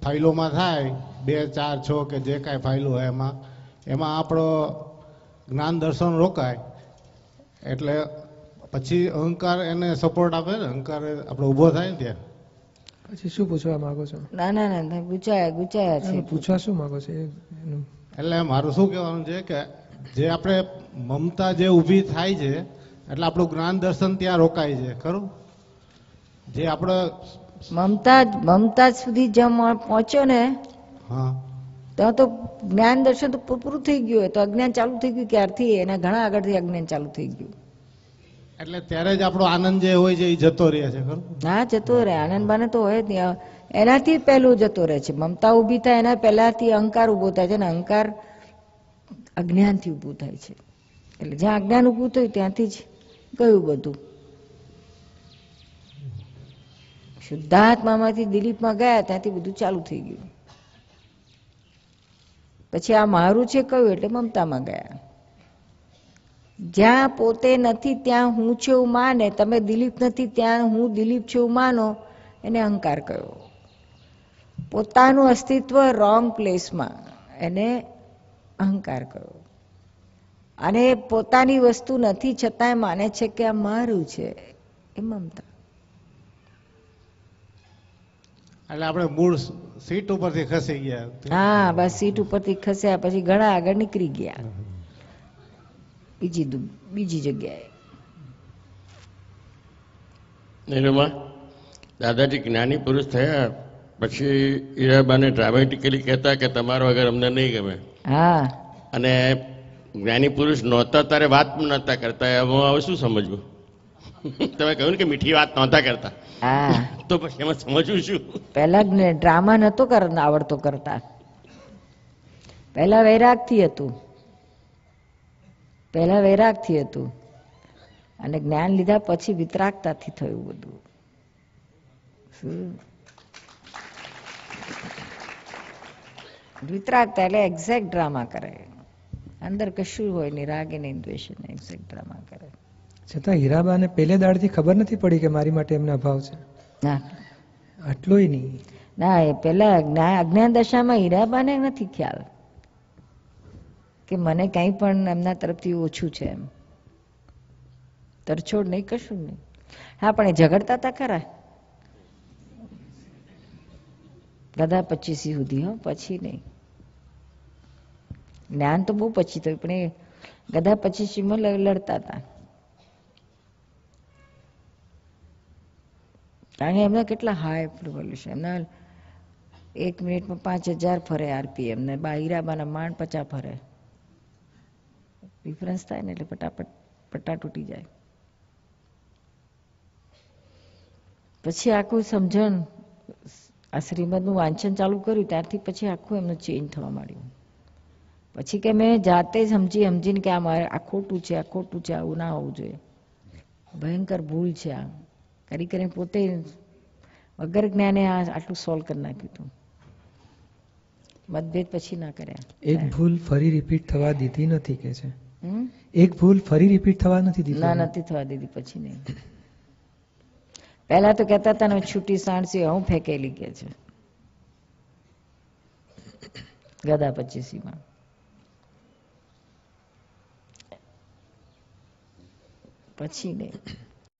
ફાઇલોમાં થાય બે ચાર છ કે જે કાંઈ ફાઇલો હોય એમાં એમાં આપણો જ્ઞાન દર્શન રોકાય એટલે પછી અહંકાર એને સપોર્ટ આપે ને અહંકાર આપણે ઊભો થાય ને ત્યાં પછી શું પૂછવા માંગો છો ના ના ના ગુચાયા ગુચાયા છે પૂછવા શું માંગો છો એટલે મારું શું કહેવાનું છે કે જે આપણે મમતા જે ઊભી થાય છે એટલે આપણું જ્ઞાન દર્શન ત્યાં રોકાય છે ખરું જે આપણે મમતાજ મમતાજ સુધી જેમ પહોંચ્યો ને હા તો જ્ઞાન દર્શન તો પૂરું થઈ ગયું તો અજ્ઞાન ચાલુ થઈ ગયું ક્યારથી એના ઘણા આગળથી અજ્ઞાન ચાલુ થઈ ગયું એટલે ત્યારે જ આપણો આનંદ જે હોય છે એ જતો રહે છે ખરું ના જતો રહે આનંદ બાને તો હોય જ એનાથી પહેલું જતો રહે છે મમતા ઊભી થાય એના પહેલાથી અહંકાર ઉભો થાય છે અને અહંકાર અજ્ઞાનથી ઉભું થાય છે એટલે જ્યાં અજ્ઞાન ઊભું થયું ત્યાંથી જ ગયું બધું શુદ્ધાત્મામાંથી દિલીપમાં ગયા ત્યાંથી બધું ચાલુ થઈ ગયું પછી આ મારું છે કયું એટલે મમતામાં ગયા જ્યાં પોતે નથી ત્યાં હું છે એવું માને તમે દિલીપ નથી ત્યાં હું દિલીપ છે એવું માનો એને અહંકાર કયો પોતાનું અસ્તિત્વ રોંગ પ્લેસમાં એને અહંકાર કયો અને પોતાની વસ્તુ નથી છતાંય માને છે કે આ મારું છે એ મમતા એટલે આપણે મૂળ સીટ ઉપરથી ખસી ગયા હા બસ સીટ ઉપરથી ખસ્યા પછી ઘણા આગળ નીકળી ગયા બીજી બીજી જગ્યાએ નીરુમા દાદાજી જ્ઞાની પુરુષ થયા પછી ઈરાબાને ડ્રામેટિકલી કહેતા કે તમારો વગર અમને નહીં ગમે હા અને જ્ઞાની પુરુષ નહોતા ત્યારે વાત પણ નહોતા કરતા હવે શું સમજવું [laughs] તમે કહ્યું કે મીઠી વાત નહોતા કરતા હા [laughs] તો પછી એમાં સમજવું શું પહેલા ડ્રામા નતો કરતા આવડતો કરતા પહેલા વૈરાગથી હતું પહેલા વૈરાગથી હતું અને જ્ઞાન લીધા પછી વિતરાગતાથી થયું બધું વિતરાગતા એટલે એક્ઝેક્ટ ડ્રામા કરે અંદર કશું હોય નહીં રાગે નહીં દ્વેષ નહીં એક્ઝેક્ટ ડ્રામા કરે છતાં હીરાબાને પહેલે દાડથી ખબર નથી પડી કે મારી માટે એમને અભાવ છે ના આટલુંય નહીં ના એ પેલા અજ્ઞાન દશામાં હીરાબાને નથી ખ્યાલ કે મને કાંઈ પણ એમના તરફથી ઓછું છે એમ તરછોડ નહીં કશું નહીં હા પણ એ ઝઘડતા હતા ખરા ગધા પચીસી સુધી હો પછી નહીં જ્ઞાન તો બહુ પછી થયું પણ એ ગધા પચીસીમાં લડતા હતા કારણ કે એમના કેટલા હાઈ રિવોલ્યુશન એમના એક મિનિટમાં પાંચ હજાર ફરે આરપીએમ એમને બા હીરાબાના માંડ પચા ફરે ડિફરન્સ થાય ને એટલે પટાપટ પટ્ટા તૂટી જાય પછી આખું સમજણ આ શ્રીમદનું વાંચન ચાલુ કર્યું ત્યારથી પછી આખું એમનું ચેન્જ થવા માંડ્યું પછી કે મેં જાતે સમજી સમજીને કે આ મારે આ ખોટું છે આ ખોટું છે આવું ના હોવું જોઈએ ભયંકર ભૂલ છે આ કરી કરીને પોતે વગર જ્ઞાને આ આટલું સોલ્વ કરી નાખ્યું હતું મતભેદ પછી ના કર્યા એક ભૂલ ફરી રિપીટ થવા દીધી નથી કે છે એક ભૂલ ફરી રિપીટ થવા નથી દીધી ના નથી થવા દીધી પછી નહીં પહેલા તો કહેતા હતા ને છૂટી સાણસી હું ફેંકેલી કે છે ગદા પચીસીમાં પછી નહીં